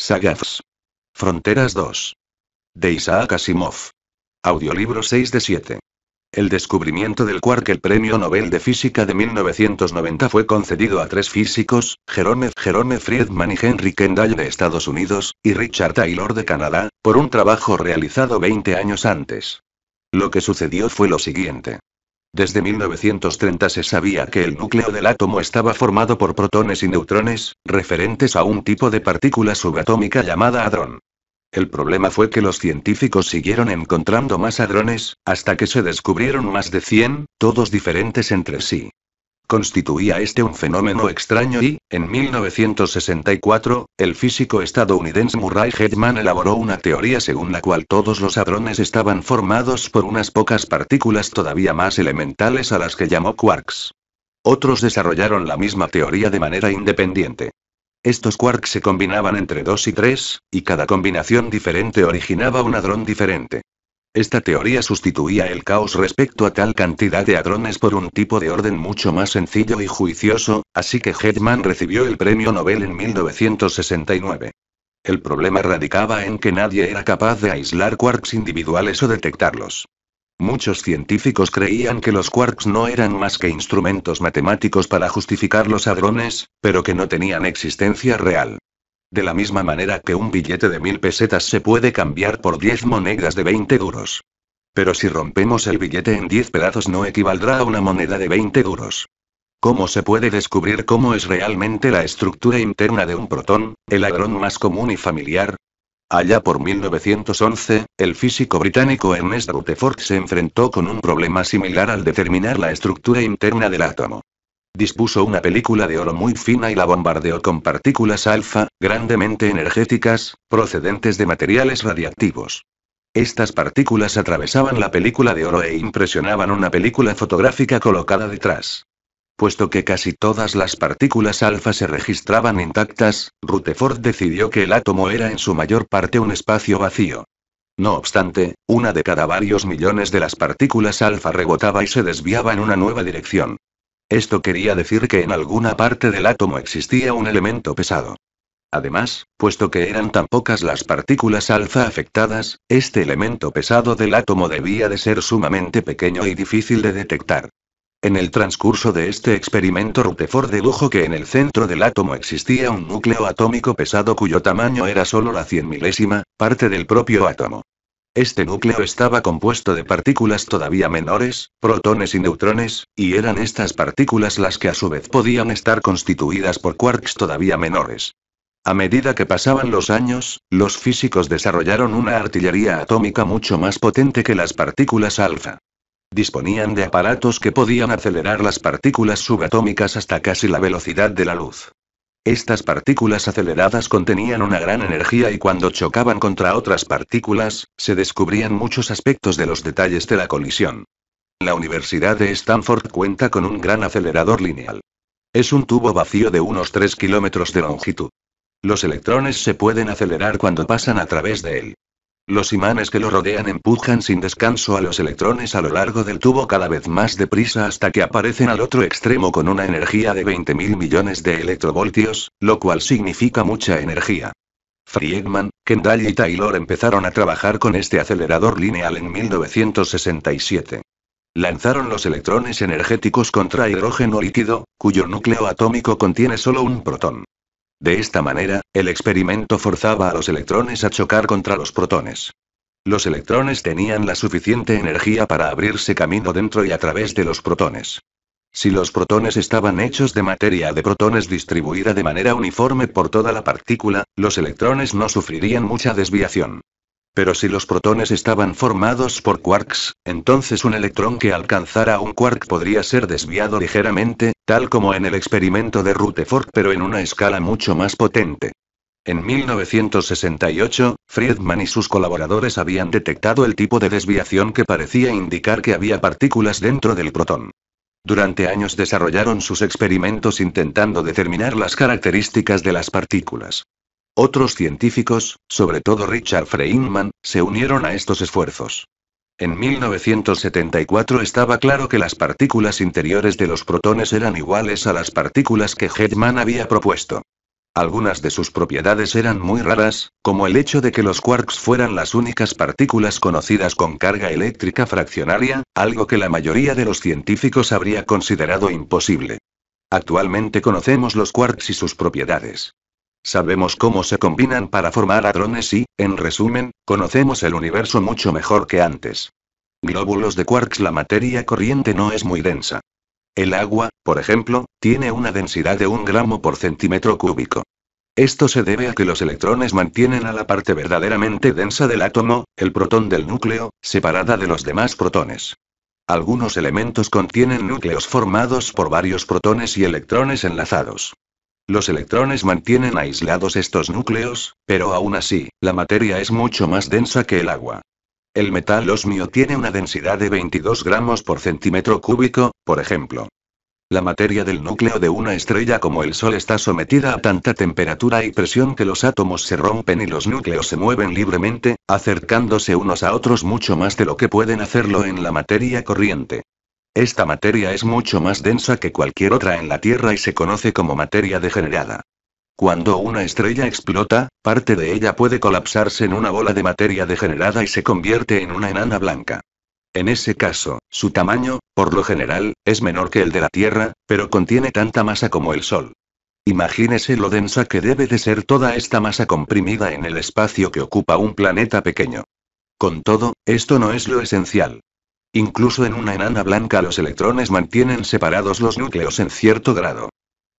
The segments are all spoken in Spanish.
Sagafs. Fronteras 2. De Isaac Asimov. Audiolibro 6 de 7. El descubrimiento del quark, el premio Nobel de Física de 1990, fue concedido a tres físicos, Jerome, Jerome Friedman y Henry Kendall de Estados Unidos, y Richard Taylor de Canadá, por un trabajo realizado 20 años antes. Lo que sucedió fue lo siguiente. Desde 1930 se sabía que el núcleo del átomo estaba formado por protones y neutrones, referentes a un tipo de partícula subatómica llamada hadrón. El problema fue que los científicos siguieron encontrando más hadrones, hasta que se descubrieron más de 100, todos diferentes entre sí. Constituía este un fenómeno extraño y, en 1964, el físico estadounidense Murray Hetman elaboró una teoría según la cual todos los hadrones estaban formados por unas pocas partículas todavía más elementales a las que llamó quarks. Otros desarrollaron la misma teoría de manera independiente. Estos quarks se combinaban entre dos y tres, y cada combinación diferente originaba un hadrón diferente. Esta teoría sustituía el caos respecto a tal cantidad de hadrones por un tipo de orden mucho más sencillo y juicioso, así que Hetman recibió el premio Nobel en 1969. El problema radicaba en que nadie era capaz de aislar quarks individuales o detectarlos. Muchos científicos creían que los quarks no eran más que instrumentos matemáticos para justificar los hadrones, pero que no tenían existencia real. De la misma manera que un billete de mil pesetas se puede cambiar por 10 monedas de 20 duros. Pero si rompemos el billete en 10 pedazos no equivaldrá a una moneda de 20 duros. ¿Cómo se puede descubrir cómo es realmente la estructura interna de un protón, el ladrón más común y familiar? Allá por 1911, el físico británico Ernest Rutherford se enfrentó con un problema similar al determinar la estructura interna del átomo. Dispuso una película de oro muy fina y la bombardeó con partículas alfa, grandemente energéticas, procedentes de materiales radiactivos. Estas partículas atravesaban la película de oro e impresionaban una película fotográfica colocada detrás. Puesto que casi todas las partículas alfa se registraban intactas, Rutherford decidió que el átomo era en su mayor parte un espacio vacío. No obstante, una de cada varios millones de las partículas alfa rebotaba y se desviaba en una nueva dirección. Esto quería decir que en alguna parte del átomo existía un elemento pesado. Además, puesto que eran tan pocas las partículas alfa afectadas, este elemento pesado del átomo debía de ser sumamente pequeño y difícil de detectar. En el transcurso de este experimento Rutherford dedujo que en el centro del átomo existía un núcleo atómico pesado cuyo tamaño era solo la cien milésima parte del propio átomo. Este núcleo estaba compuesto de partículas todavía menores, protones y neutrones, y eran estas partículas las que a su vez podían estar constituidas por quarks todavía menores. A medida que pasaban los años, los físicos desarrollaron una artillería atómica mucho más potente que las partículas alfa. Disponían de aparatos que podían acelerar las partículas subatómicas hasta casi la velocidad de la luz. Estas partículas aceleradas contenían una gran energía y cuando chocaban contra otras partículas, se descubrían muchos aspectos de los detalles de la colisión. La Universidad de Stanford cuenta con un gran acelerador lineal. Es un tubo vacío de unos 3 kilómetros de longitud. Los electrones se pueden acelerar cuando pasan a través de él. Los imanes que lo rodean empujan sin descanso a los electrones a lo largo del tubo cada vez más deprisa hasta que aparecen al otro extremo con una energía de 20.000 millones de electrovoltios, lo cual significa mucha energía. Friedman, Kendall y Taylor empezaron a trabajar con este acelerador lineal en 1967. Lanzaron los electrones energéticos contra hidrógeno líquido, cuyo núcleo atómico contiene solo un protón. De esta manera, el experimento forzaba a los electrones a chocar contra los protones. Los electrones tenían la suficiente energía para abrirse camino dentro y a través de los protones. Si los protones estaban hechos de materia de protones distribuida de manera uniforme por toda la partícula, los electrones no sufrirían mucha desviación. Pero si los protones estaban formados por quarks, entonces un electrón que alcanzara un quark podría ser desviado ligeramente, tal como en el experimento de Rutherford pero en una escala mucho más potente. En 1968, Friedman y sus colaboradores habían detectado el tipo de desviación que parecía indicar que había partículas dentro del protón. Durante años desarrollaron sus experimentos intentando determinar las características de las partículas. Otros científicos, sobre todo Richard Feynman, se unieron a estos esfuerzos. En 1974 estaba claro que las partículas interiores de los protones eran iguales a las partículas que Hedman había propuesto. Algunas de sus propiedades eran muy raras, como el hecho de que los quarks fueran las únicas partículas conocidas con carga eléctrica fraccionaria, algo que la mayoría de los científicos habría considerado imposible. Actualmente conocemos los quarks y sus propiedades. Sabemos cómo se combinan para formar hadrones y, en resumen, conocemos el universo mucho mejor que antes. Glóbulos de quarks La materia corriente no es muy densa. El agua, por ejemplo, tiene una densidad de un gramo por centímetro cúbico. Esto se debe a que los electrones mantienen a la parte verdaderamente densa del átomo, el protón del núcleo, separada de los demás protones. Algunos elementos contienen núcleos formados por varios protones y electrones enlazados. Los electrones mantienen aislados estos núcleos, pero aún así, la materia es mucho más densa que el agua. El metal osmio tiene una densidad de 22 gramos por centímetro cúbico, por ejemplo. La materia del núcleo de una estrella como el Sol está sometida a tanta temperatura y presión que los átomos se rompen y los núcleos se mueven libremente, acercándose unos a otros mucho más de lo que pueden hacerlo en la materia corriente. Esta materia es mucho más densa que cualquier otra en la Tierra y se conoce como materia degenerada. Cuando una estrella explota, parte de ella puede colapsarse en una bola de materia degenerada y se convierte en una enana blanca. En ese caso, su tamaño, por lo general, es menor que el de la Tierra, pero contiene tanta masa como el Sol. Imagínese lo densa que debe de ser toda esta masa comprimida en el espacio que ocupa un planeta pequeño. Con todo, esto no es lo esencial. Incluso en una enana blanca los electrones mantienen separados los núcleos en cierto grado.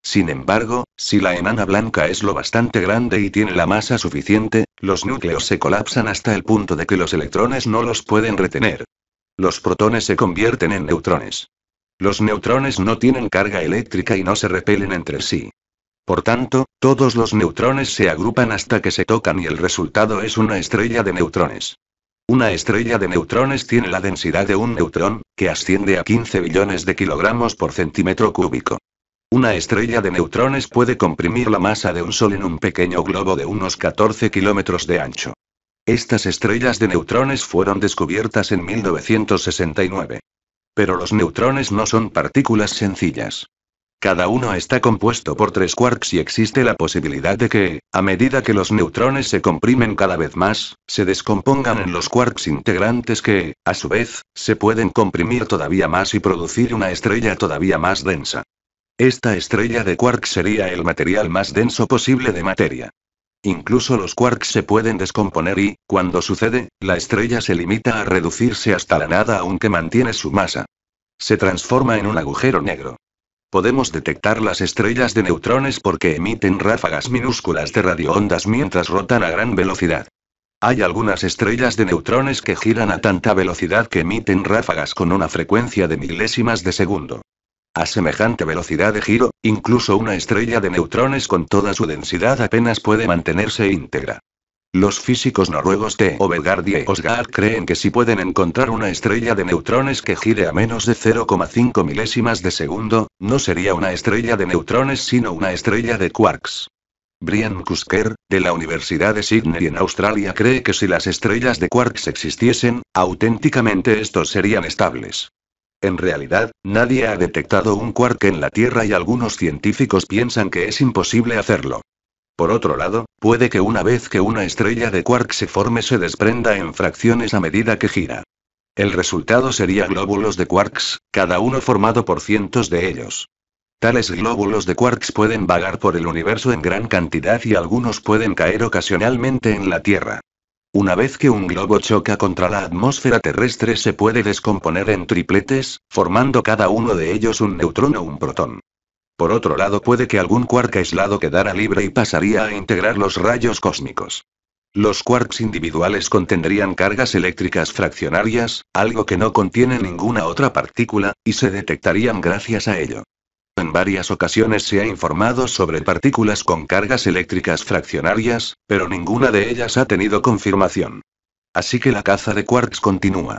Sin embargo, si la enana blanca es lo bastante grande y tiene la masa suficiente, los núcleos se colapsan hasta el punto de que los electrones no los pueden retener. Los protones se convierten en neutrones. Los neutrones no tienen carga eléctrica y no se repelen entre sí. Por tanto, todos los neutrones se agrupan hasta que se tocan y el resultado es una estrella de neutrones. Una estrella de neutrones tiene la densidad de un neutrón, que asciende a 15 billones de kilogramos por centímetro cúbico. Una estrella de neutrones puede comprimir la masa de un Sol en un pequeño globo de unos 14 kilómetros de ancho. Estas estrellas de neutrones fueron descubiertas en 1969. Pero los neutrones no son partículas sencillas. Cada uno está compuesto por tres quarks y existe la posibilidad de que, a medida que los neutrones se comprimen cada vez más, se descompongan en los quarks integrantes que, a su vez, se pueden comprimir todavía más y producir una estrella todavía más densa. Esta estrella de quarks sería el material más denso posible de materia. Incluso los quarks se pueden descomponer y, cuando sucede, la estrella se limita a reducirse hasta la nada aunque mantiene su masa. Se transforma en un agujero negro. Podemos detectar las estrellas de neutrones porque emiten ráfagas minúsculas de radioondas mientras rotan a gran velocidad. Hay algunas estrellas de neutrones que giran a tanta velocidad que emiten ráfagas con una frecuencia de milésimas de segundo. A semejante velocidad de giro, incluso una estrella de neutrones con toda su densidad apenas puede mantenerse íntegra. Los físicos noruegos de Obergard y Osgard creen que si pueden encontrar una estrella de neutrones que gire a menos de 0,5 milésimas de segundo, no sería una estrella de neutrones sino una estrella de quarks. Brian Kusker, de la Universidad de Sydney en Australia, cree que si las estrellas de quarks existiesen, auténticamente estos serían estables. En realidad, nadie ha detectado un quark en la Tierra y algunos científicos piensan que es imposible hacerlo. Por otro lado, Puede que una vez que una estrella de quark se forme se desprenda en fracciones a medida que gira. El resultado sería glóbulos de quarks, cada uno formado por cientos de ellos. Tales glóbulos de quarks pueden vagar por el universo en gran cantidad y algunos pueden caer ocasionalmente en la Tierra. Una vez que un globo choca contra la atmósfera terrestre se puede descomponer en tripletes, formando cada uno de ellos un neutrón o un protón. Por otro lado, puede que algún quark aislado quedara libre y pasaría a integrar los rayos cósmicos. Los quarks individuales contendrían cargas eléctricas fraccionarias, algo que no contiene ninguna otra partícula, y se detectarían gracias a ello. En varias ocasiones se ha informado sobre partículas con cargas eléctricas fraccionarias, pero ninguna de ellas ha tenido confirmación. Así que la caza de quarks continúa.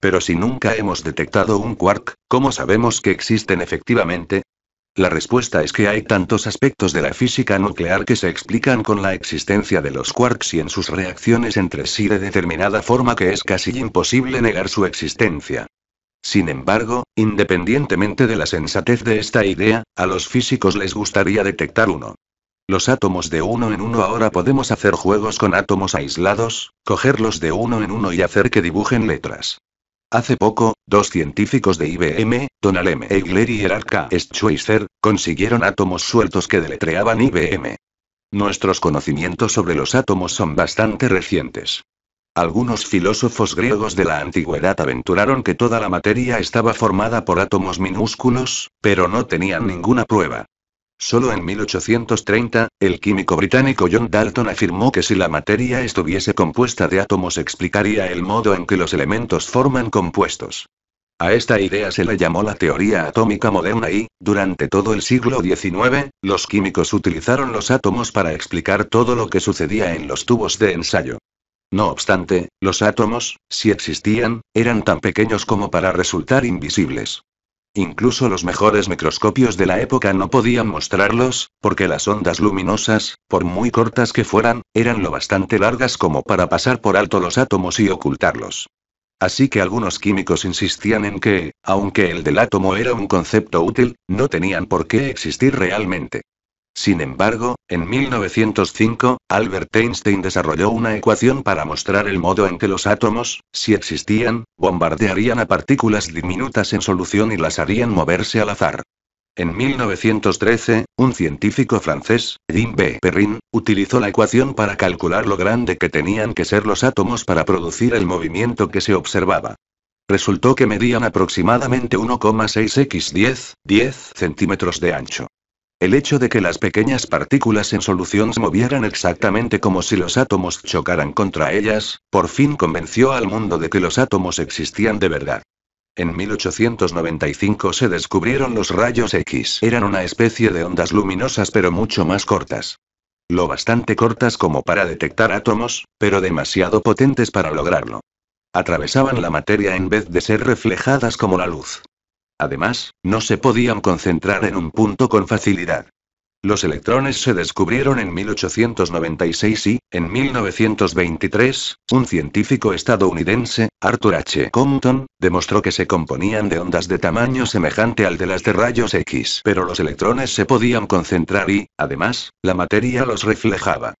Pero si nunca hemos detectado un quark, ¿cómo sabemos que existen efectivamente? La respuesta es que hay tantos aspectos de la física nuclear que se explican con la existencia de los quarks y en sus reacciones entre sí de determinada forma que es casi imposible negar su existencia. Sin embargo, independientemente de la sensatez de esta idea, a los físicos les gustaría detectar uno. Los átomos de uno en uno ahora podemos hacer juegos con átomos aislados, cogerlos de uno en uno y hacer que dibujen letras. Hace poco, dos científicos de IBM, Donald M. Egler y Gerard consiguieron átomos sueltos que deletreaban IBM. Nuestros conocimientos sobre los átomos son bastante recientes. Algunos filósofos griegos de la antigüedad aventuraron que toda la materia estaba formada por átomos minúsculos, pero no tenían ninguna prueba. Solo en 1830, el químico británico John Dalton afirmó que si la materia estuviese compuesta de átomos explicaría el modo en que los elementos forman compuestos. A esta idea se le llamó la teoría atómica moderna y, durante todo el siglo XIX, los químicos utilizaron los átomos para explicar todo lo que sucedía en los tubos de ensayo. No obstante, los átomos, si existían, eran tan pequeños como para resultar invisibles. Incluso los mejores microscopios de la época no podían mostrarlos, porque las ondas luminosas, por muy cortas que fueran, eran lo bastante largas como para pasar por alto los átomos y ocultarlos. Así que algunos químicos insistían en que, aunque el del átomo era un concepto útil, no tenían por qué existir realmente. Sin embargo, en 1905, Albert Einstein desarrolló una ecuación para mostrar el modo en que los átomos, si existían, bombardearían a partículas diminutas en solución y las harían moverse al azar. En 1913, un científico francés, Jean B. Perrin, utilizó la ecuación para calcular lo grande que tenían que ser los átomos para producir el movimiento que se observaba. Resultó que medían aproximadamente 1,6 x 10, 10 centímetros de ancho. El hecho de que las pequeñas partículas en solución se movieran exactamente como si los átomos chocaran contra ellas, por fin convenció al mundo de que los átomos existían de verdad. En 1895 se descubrieron los rayos X. Eran una especie de ondas luminosas pero mucho más cortas. Lo bastante cortas como para detectar átomos, pero demasiado potentes para lograrlo. Atravesaban la materia en vez de ser reflejadas como la luz. Además, no se podían concentrar en un punto con facilidad. Los electrones se descubrieron en 1896 y, en 1923, un científico estadounidense, Arthur H. Compton, demostró que se componían de ondas de tamaño semejante al de las de rayos X. Pero los electrones se podían concentrar y, además, la materia los reflejaba.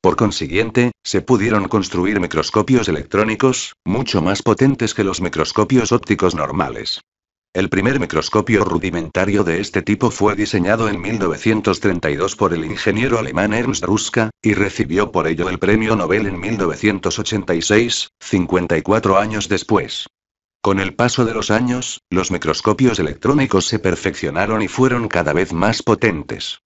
Por consiguiente, se pudieron construir microscopios electrónicos, mucho más potentes que los microscopios ópticos normales. El primer microscopio rudimentario de este tipo fue diseñado en 1932 por el ingeniero alemán Ernst Ruska, y recibió por ello el premio Nobel en 1986, 54 años después. Con el paso de los años, los microscopios electrónicos se perfeccionaron y fueron cada vez más potentes.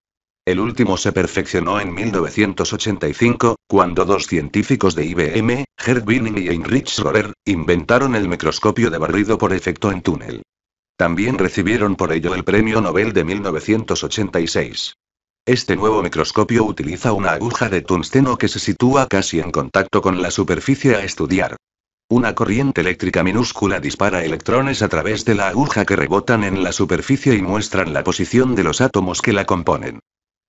El último se perfeccionó en 1985, cuando dos científicos de IBM, Gerd Wiening y Heinrich Rohrer, inventaron el microscopio de barrido por efecto en túnel. También recibieron por ello el Premio Nobel de 1986. Este nuevo microscopio utiliza una aguja de tungsteno que se sitúa casi en contacto con la superficie a estudiar. Una corriente eléctrica minúscula dispara electrones a través de la aguja que rebotan en la superficie y muestran la posición de los átomos que la componen.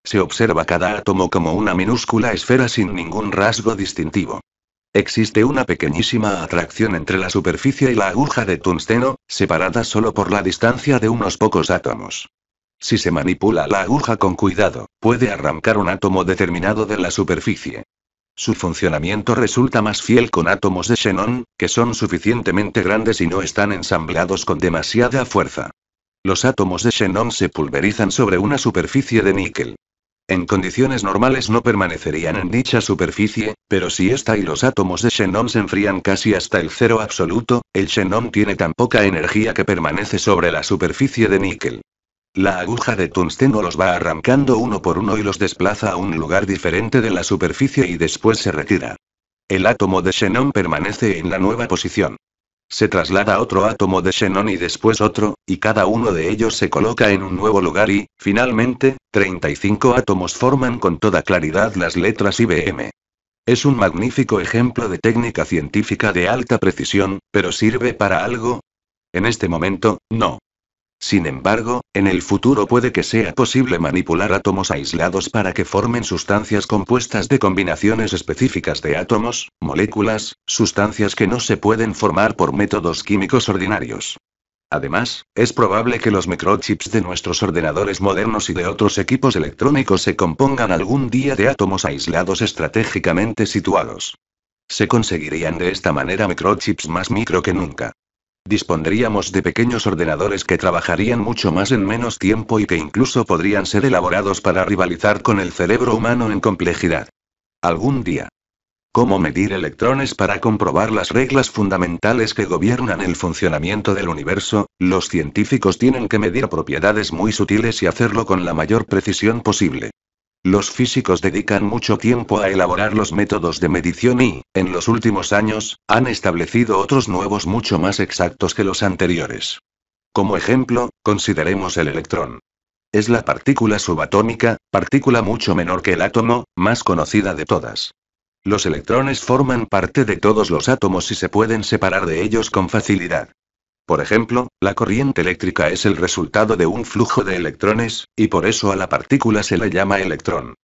Se observa cada átomo como una minúscula esfera sin ningún rasgo distintivo. Existe una pequeñísima atracción entre la superficie y la aguja de tungsteno, separada solo por la distancia de unos pocos átomos. Si se manipula la aguja con cuidado, puede arrancar un átomo determinado de la superficie. Su funcionamiento resulta más fiel con átomos de xenón, que son suficientemente grandes y no están ensamblados con demasiada fuerza. Los átomos de xenón se pulverizan sobre una superficie de níquel. En condiciones normales no permanecerían en dicha superficie, pero si esta y los átomos de xenón se enfrían casi hasta el cero absoluto, el xenón tiene tan poca energía que permanece sobre la superficie de níquel. La aguja de tungsteno los va arrancando uno por uno y los desplaza a un lugar diferente de la superficie y después se retira. El átomo de xenón permanece en la nueva posición. Se traslada otro átomo de xenón y después otro, y cada uno de ellos se coloca en un nuevo lugar y, finalmente, 35 átomos forman con toda claridad las letras IBM. Es un magnífico ejemplo de técnica científica de alta precisión, pero ¿sirve para algo? En este momento, no. Sin embargo, en el futuro puede que sea posible manipular átomos aislados para que formen sustancias compuestas de combinaciones específicas de átomos, moléculas, sustancias que no se pueden formar por métodos químicos ordinarios. Además, es probable que los microchips de nuestros ordenadores modernos y de otros equipos electrónicos se compongan algún día de átomos aislados estratégicamente situados. Se conseguirían de esta manera microchips más micro que nunca. Dispondríamos de pequeños ordenadores que trabajarían mucho más en menos tiempo y que incluso podrían ser elaborados para rivalizar con el cerebro humano en complejidad. Algún día. ¿Cómo medir electrones para comprobar las reglas fundamentales que gobiernan el funcionamiento del universo? Los científicos tienen que medir propiedades muy sutiles y hacerlo con la mayor precisión posible. Los físicos dedican mucho tiempo a elaborar los métodos de medición y, en los últimos años, han establecido otros nuevos mucho más exactos que los anteriores. Como ejemplo, consideremos el electrón. Es la partícula subatómica, partícula mucho menor que el átomo, más conocida de todas. Los electrones forman parte de todos los átomos y se pueden separar de ellos con facilidad. Por ejemplo, la corriente eléctrica es el resultado de un flujo de electrones, y por eso a la partícula se le llama electrón.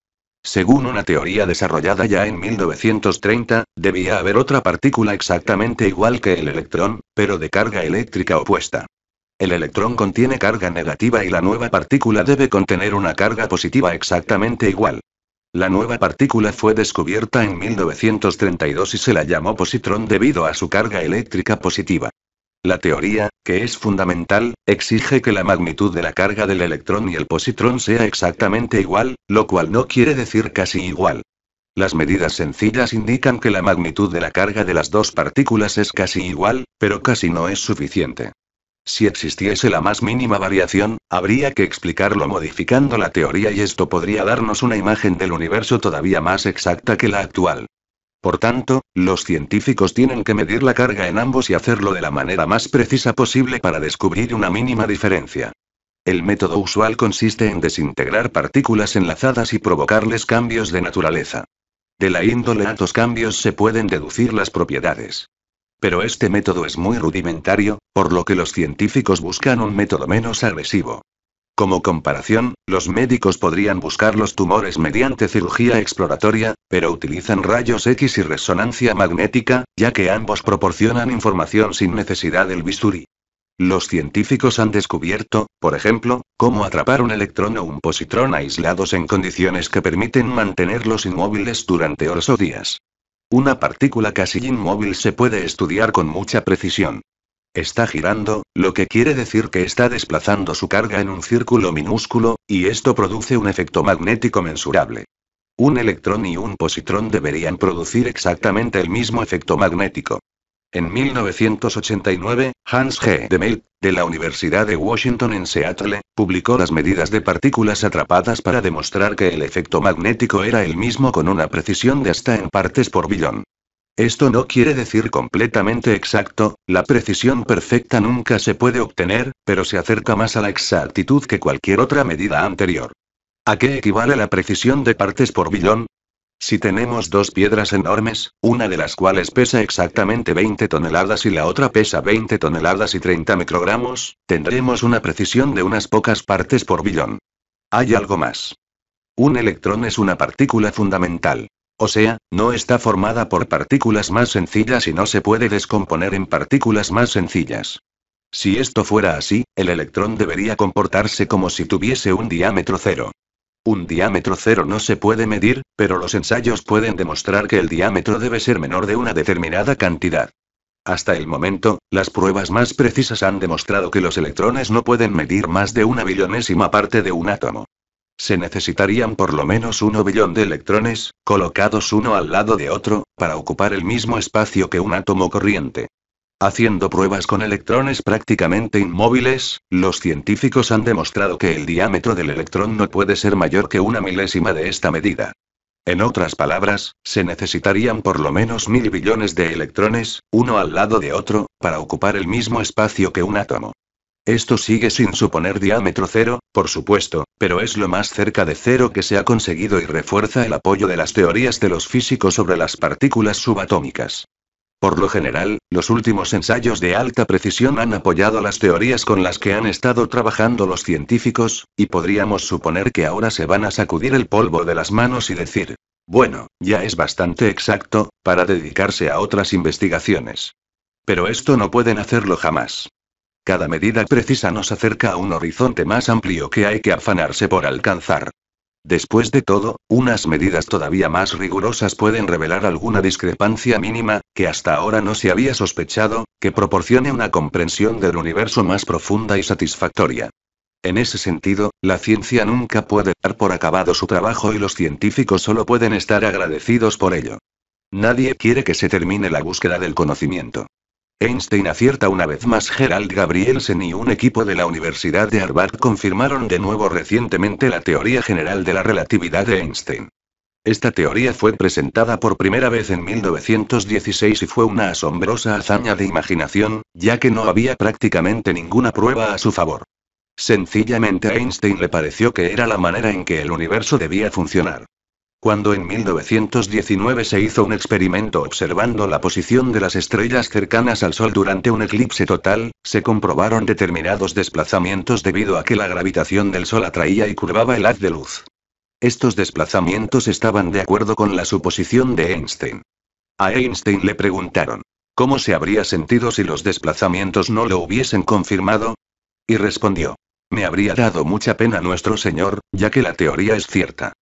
Según una teoría desarrollada ya en 1930, debía haber otra partícula exactamente igual que el electrón, pero de carga eléctrica opuesta. El electrón contiene carga negativa y la nueva partícula debe contener una carga positiva exactamente igual. La nueva partícula fue descubierta en 1932 y se la llamó positrón debido a su carga eléctrica positiva. La teoría, que es fundamental, exige que la magnitud de la carga del electrón y el positrón sea exactamente igual, lo cual no quiere decir casi igual. Las medidas sencillas indican que la magnitud de la carga de las dos partículas es casi igual, pero casi no es suficiente. Si existiese la más mínima variación, habría que explicarlo modificando la teoría y esto podría darnos una imagen del universo todavía más exacta que la actual. Por tanto, los científicos tienen que medir la carga en ambos y hacerlo de la manera más precisa posible para descubrir una mínima diferencia. El método usual consiste en desintegrar partículas enlazadas y provocarles cambios de naturaleza. De la índole a estos cambios se pueden deducir las propiedades. Pero este método es muy rudimentario, por lo que los científicos buscan un método menos agresivo. Como comparación, los médicos podrían buscar los tumores mediante cirugía exploratoria, pero utilizan rayos X y resonancia magnética, ya que ambos proporcionan información sin necesidad del bisturí. Los científicos han descubierto, por ejemplo, cómo atrapar un electrón o un positrón aislados en condiciones que permiten mantenerlos inmóviles durante horas o días. Una partícula casi inmóvil se puede estudiar con mucha precisión. Está girando, lo que quiere decir que está desplazando su carga en un círculo minúsculo, y esto produce un efecto magnético mensurable. Un electrón y un positrón deberían producir exactamente el mismo efecto magnético. En 1989, Hans G. Mel, de la Universidad de Washington en Seattle, publicó las medidas de partículas atrapadas para demostrar que el efecto magnético era el mismo con una precisión de hasta en partes por billón. Esto no quiere decir completamente exacto, la precisión perfecta nunca se puede obtener, pero se acerca más a la exactitud que cualquier otra medida anterior. ¿A qué equivale la precisión de partes por billón? Si tenemos dos piedras enormes, una de las cuales pesa exactamente 20 toneladas y la otra pesa 20 toneladas y 30 microgramos, tendremos una precisión de unas pocas partes por billón. Hay algo más. Un electrón es una partícula fundamental. O sea, no está formada por partículas más sencillas y no se puede descomponer en partículas más sencillas. Si esto fuera así, el electrón debería comportarse como si tuviese un diámetro cero. Un diámetro cero no se puede medir, pero los ensayos pueden demostrar que el diámetro debe ser menor de una determinada cantidad. Hasta el momento, las pruebas más precisas han demostrado que los electrones no pueden medir más de una billonésima parte de un átomo. Se necesitarían por lo menos 1 billón de electrones, colocados uno al lado de otro, para ocupar el mismo espacio que un átomo corriente. Haciendo pruebas con electrones prácticamente inmóviles, los científicos han demostrado que el diámetro del electrón no puede ser mayor que una milésima de esta medida. En otras palabras, se necesitarían por lo menos mil billones de electrones, uno al lado de otro, para ocupar el mismo espacio que un átomo. Esto sigue sin suponer diámetro cero, por supuesto, pero es lo más cerca de cero que se ha conseguido y refuerza el apoyo de las teorías de los físicos sobre las partículas subatómicas. Por lo general, los últimos ensayos de alta precisión han apoyado las teorías con las que han estado trabajando los científicos, y podríamos suponer que ahora se van a sacudir el polvo de las manos y decir, bueno, ya es bastante exacto, para dedicarse a otras investigaciones. Pero esto no pueden hacerlo jamás. Cada medida precisa nos acerca a un horizonte más amplio que hay que afanarse por alcanzar. Después de todo, unas medidas todavía más rigurosas pueden revelar alguna discrepancia mínima, que hasta ahora no se había sospechado, que proporcione una comprensión del universo más profunda y satisfactoria. En ese sentido, la ciencia nunca puede dar por acabado su trabajo y los científicos solo pueden estar agradecidos por ello. Nadie quiere que se termine la búsqueda del conocimiento. Einstein acierta una vez más Gerald Gabrielsen y un equipo de la Universidad de Harvard confirmaron de nuevo recientemente la teoría general de la relatividad de Einstein. Esta teoría fue presentada por primera vez en 1916 y fue una asombrosa hazaña de imaginación, ya que no había prácticamente ninguna prueba a su favor. Sencillamente a Einstein le pareció que era la manera en que el universo debía funcionar. Cuando en 1919 se hizo un experimento observando la posición de las estrellas cercanas al Sol durante un eclipse total, se comprobaron determinados desplazamientos debido a que la gravitación del Sol atraía y curvaba el haz de luz. Estos desplazamientos estaban de acuerdo con la suposición de Einstein. A Einstein le preguntaron, ¿cómo se habría sentido si los desplazamientos no lo hubiesen confirmado? Y respondió, me habría dado mucha pena nuestro Señor, ya que la teoría es cierta.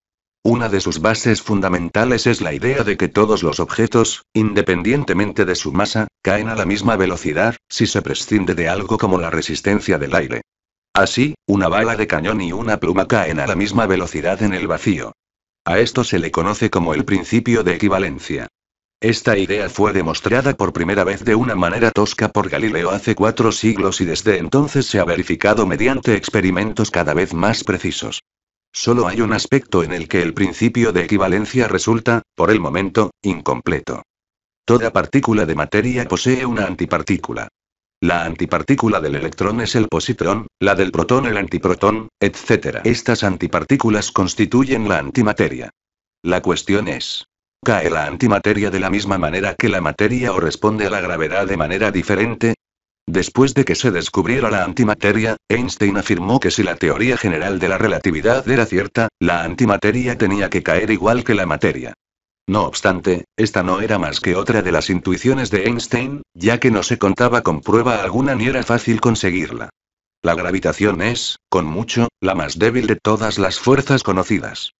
Una de sus bases fundamentales es la idea de que todos los objetos, independientemente de su masa, caen a la misma velocidad, si se prescinde de algo como la resistencia del aire. Así, una bala de cañón y una pluma caen a la misma velocidad en el vacío. A esto se le conoce como el principio de equivalencia. Esta idea fue demostrada por primera vez de una manera tosca por Galileo hace cuatro siglos y desde entonces se ha verificado mediante experimentos cada vez más precisos. Solo hay un aspecto en el que el principio de equivalencia resulta, por el momento, incompleto. Toda partícula de materia posee una antipartícula. La antipartícula del electrón es el positrón, la del protón el antiprotón, etc. Estas antipartículas constituyen la antimateria. La cuestión es, ¿cae la antimateria de la misma manera que la materia o responde a la gravedad de manera diferente? Después de que se descubriera la antimateria, Einstein afirmó que si la teoría general de la relatividad era cierta, la antimateria tenía que caer igual que la materia. No obstante, esta no era más que otra de las intuiciones de Einstein, ya que no se contaba con prueba alguna ni era fácil conseguirla. La gravitación es, con mucho, la más débil de todas las fuerzas conocidas.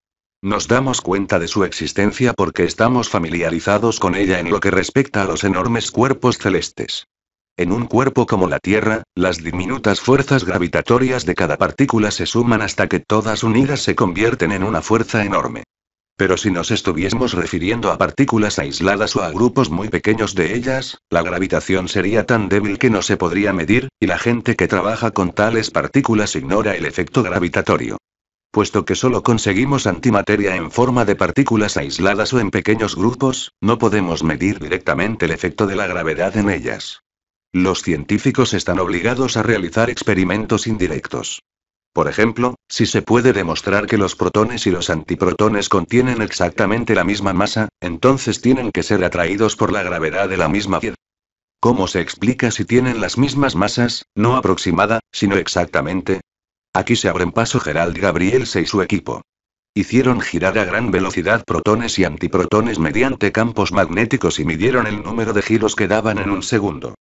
Nos damos cuenta de su existencia porque estamos familiarizados con ella en lo que respecta a los enormes cuerpos celestes. En un cuerpo como la Tierra, las diminutas fuerzas gravitatorias de cada partícula se suman hasta que todas unidas se convierten en una fuerza enorme. Pero si nos estuviésemos refiriendo a partículas aisladas o a grupos muy pequeños de ellas, la gravitación sería tan débil que no se podría medir, y la gente que trabaja con tales partículas ignora el efecto gravitatorio. Puesto que solo conseguimos antimateria en forma de partículas aisladas o en pequeños grupos, no podemos medir directamente el efecto de la gravedad en ellas. Los científicos están obligados a realizar experimentos indirectos. Por ejemplo, si se puede demostrar que los protones y los antiprotones contienen exactamente la misma masa, entonces tienen que ser atraídos por la gravedad de la misma piedra. ¿Cómo se explica si tienen las mismas masas, no aproximada, sino exactamente? Aquí se abren paso Gerald Gabrielse y su equipo. Hicieron girar a gran velocidad protones y antiprotones mediante campos magnéticos y midieron el número de giros que daban en un segundo.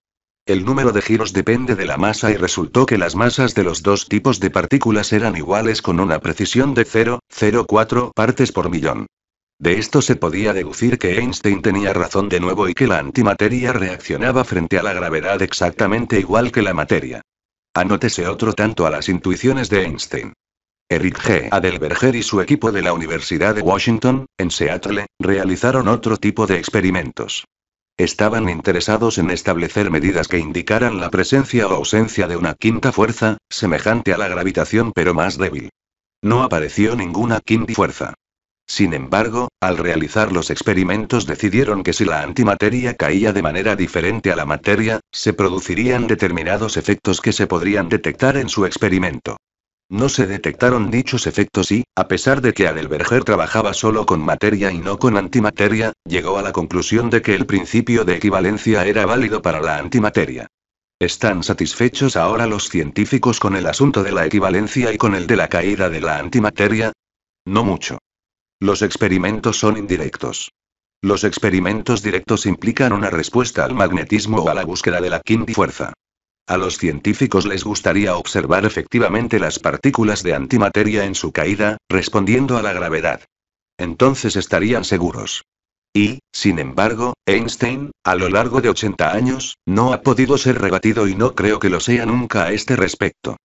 El número de giros depende de la masa y resultó que las masas de los dos tipos de partículas eran iguales con una precisión de 0,04 partes por millón. De esto se podía deducir que Einstein tenía razón de nuevo y que la antimateria reaccionaba frente a la gravedad exactamente igual que la materia. Anótese otro tanto a las intuiciones de Einstein. Eric G. Adelberger y su equipo de la Universidad de Washington, en Seattle, realizaron otro tipo de experimentos. Estaban interesados en establecer medidas que indicaran la presencia o ausencia de una quinta fuerza, semejante a la gravitación pero más débil. No apareció ninguna quinta fuerza. Sin embargo, al realizar los experimentos decidieron que si la antimateria caía de manera diferente a la materia, se producirían determinados efectos que se podrían detectar en su experimento. No se detectaron dichos efectos y, a pesar de que Adelberger trabajaba solo con materia y no con antimateria, llegó a la conclusión de que el principio de equivalencia era válido para la antimateria. ¿Están satisfechos ahora los científicos con el asunto de la equivalencia y con el de la caída de la antimateria? No mucho. Los experimentos son indirectos. Los experimentos directos implican una respuesta al magnetismo o a la búsqueda de la quinta fuerza. A los científicos les gustaría observar efectivamente las partículas de antimateria en su caída, respondiendo a la gravedad. Entonces estarían seguros. Y, sin embargo, Einstein, a lo largo de 80 años, no ha podido ser rebatido y no creo que lo sea nunca a este respecto.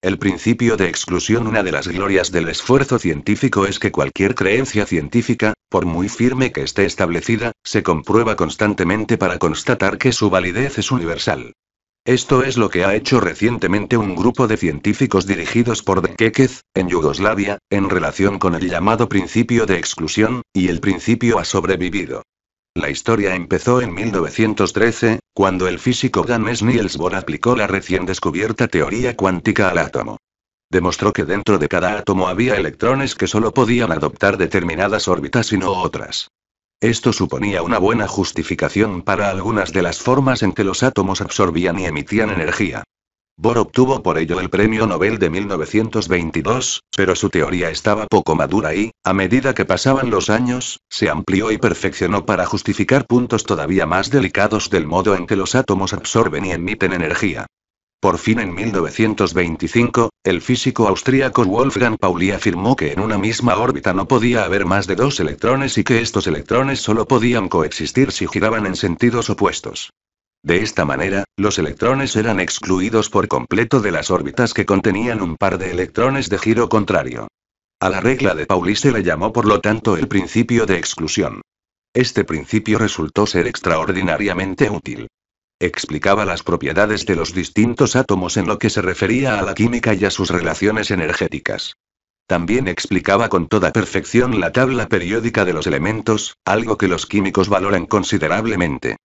El principio de exclusión Una de las glorias del esfuerzo científico es que cualquier creencia científica, por muy firme que esté establecida, se comprueba constantemente para constatar que su validez es universal. Esto es lo que ha hecho recientemente un grupo de científicos dirigidos por De en Yugoslavia, en relación con el llamado principio de exclusión, y el principio ha sobrevivido. La historia empezó en 1913, cuando el físico James Niels Bohr aplicó la recién descubierta teoría cuántica al átomo. Demostró que dentro de cada átomo había electrones que solo podían adoptar determinadas órbitas y no otras. Esto suponía una buena justificación para algunas de las formas en que los átomos absorbían y emitían energía. Bohr obtuvo por ello el Premio Nobel de 1922, pero su teoría estaba poco madura y, a medida que pasaban los años, se amplió y perfeccionó para justificar puntos todavía más delicados del modo en que los átomos absorben y emiten energía. Por fin en 1925, el físico austríaco Wolfgang Pauli afirmó que en una misma órbita no podía haber más de dos electrones y que estos electrones solo podían coexistir si giraban en sentidos opuestos. De esta manera, los electrones eran excluidos por completo de las órbitas que contenían un par de electrones de giro contrario. A la regla de Pauli se le llamó por lo tanto el principio de exclusión. Este principio resultó ser extraordinariamente útil explicaba las propiedades de los distintos átomos en lo que se refería a la química y a sus relaciones energéticas. También explicaba con toda perfección la tabla periódica de los elementos, algo que los químicos valoran considerablemente.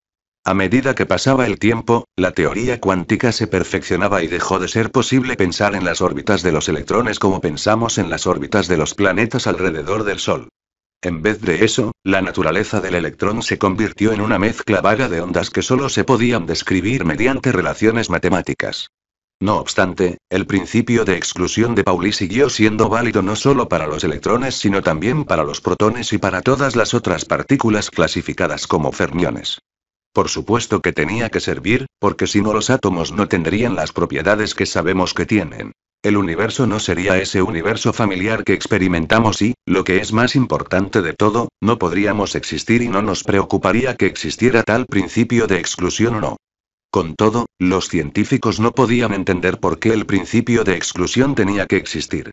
A medida que pasaba el tiempo, la teoría cuántica se perfeccionaba y dejó de ser posible pensar en las órbitas de los electrones como pensamos en las órbitas de los planetas alrededor del Sol. En vez de eso, la naturaleza del electrón se convirtió en una mezcla vaga de ondas que solo se podían describir mediante relaciones matemáticas. No obstante, el principio de exclusión de Pauli siguió siendo válido no solo para los electrones sino también para los protones y para todas las otras partículas clasificadas como fermiones. Por supuesto que tenía que servir, porque si no los átomos no tendrían las propiedades que sabemos que tienen el universo no sería ese universo familiar que experimentamos y, lo que es más importante de todo, no podríamos existir y no nos preocuparía que existiera tal principio de exclusión o no. Con todo, los científicos no podían entender por qué el principio de exclusión tenía que existir.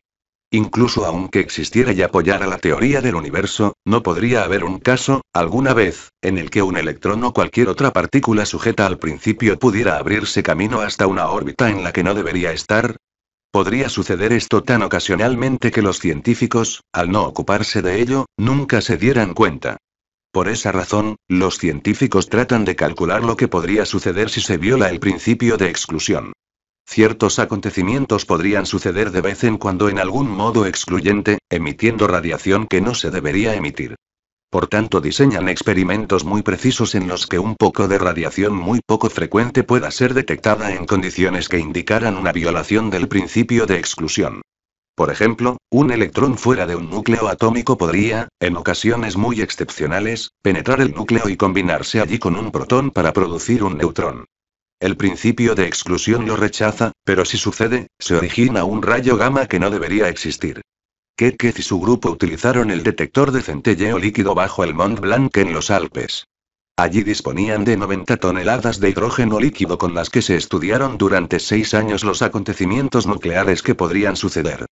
Incluso aunque existiera y apoyara la teoría del universo, no podría haber un caso, alguna vez, en el que un electrón o cualquier otra partícula sujeta al principio pudiera abrirse camino hasta una órbita en la que no debería estar, Podría suceder esto tan ocasionalmente que los científicos, al no ocuparse de ello, nunca se dieran cuenta. Por esa razón, los científicos tratan de calcular lo que podría suceder si se viola el principio de exclusión. Ciertos acontecimientos podrían suceder de vez en cuando en algún modo excluyente, emitiendo radiación que no se debería emitir. Por tanto, diseñan experimentos muy precisos en los que un poco de radiación muy poco frecuente pueda ser detectada en condiciones que indicaran una violación del principio de exclusión. Por ejemplo, un electrón fuera de un núcleo atómico podría, en ocasiones muy excepcionales, penetrar el núcleo y combinarse allí con un protón para producir un neutrón. El principio de exclusión lo rechaza, pero si sucede, se origina un rayo gamma que no debería existir. Kekez y su grupo utilizaron el detector de centelleo líquido bajo el Mont Blanc en los Alpes. Allí disponían de 90 toneladas de hidrógeno líquido con las que se estudiaron durante seis años los acontecimientos nucleares que podrían suceder.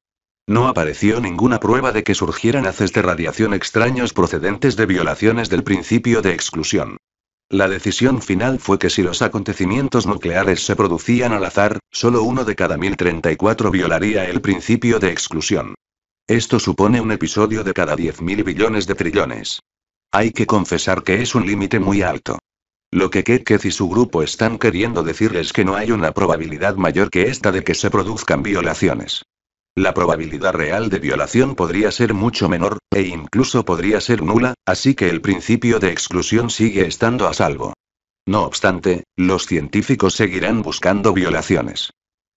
No apareció ninguna prueba de que surgieran haces de radiación extraños procedentes de violaciones del principio de exclusión. La decisión final fue que si los acontecimientos nucleares se producían al azar, solo uno de cada 1034 violaría el principio de exclusión. Esto supone un episodio de cada 10.000 billones de trillones. Hay que confesar que es un límite muy alto. Lo que Kekez y su grupo están queriendo decir es que no hay una probabilidad mayor que esta de que se produzcan violaciones. La probabilidad real de violación podría ser mucho menor, e incluso podría ser nula, así que el principio de exclusión sigue estando a salvo. No obstante, los científicos seguirán buscando violaciones.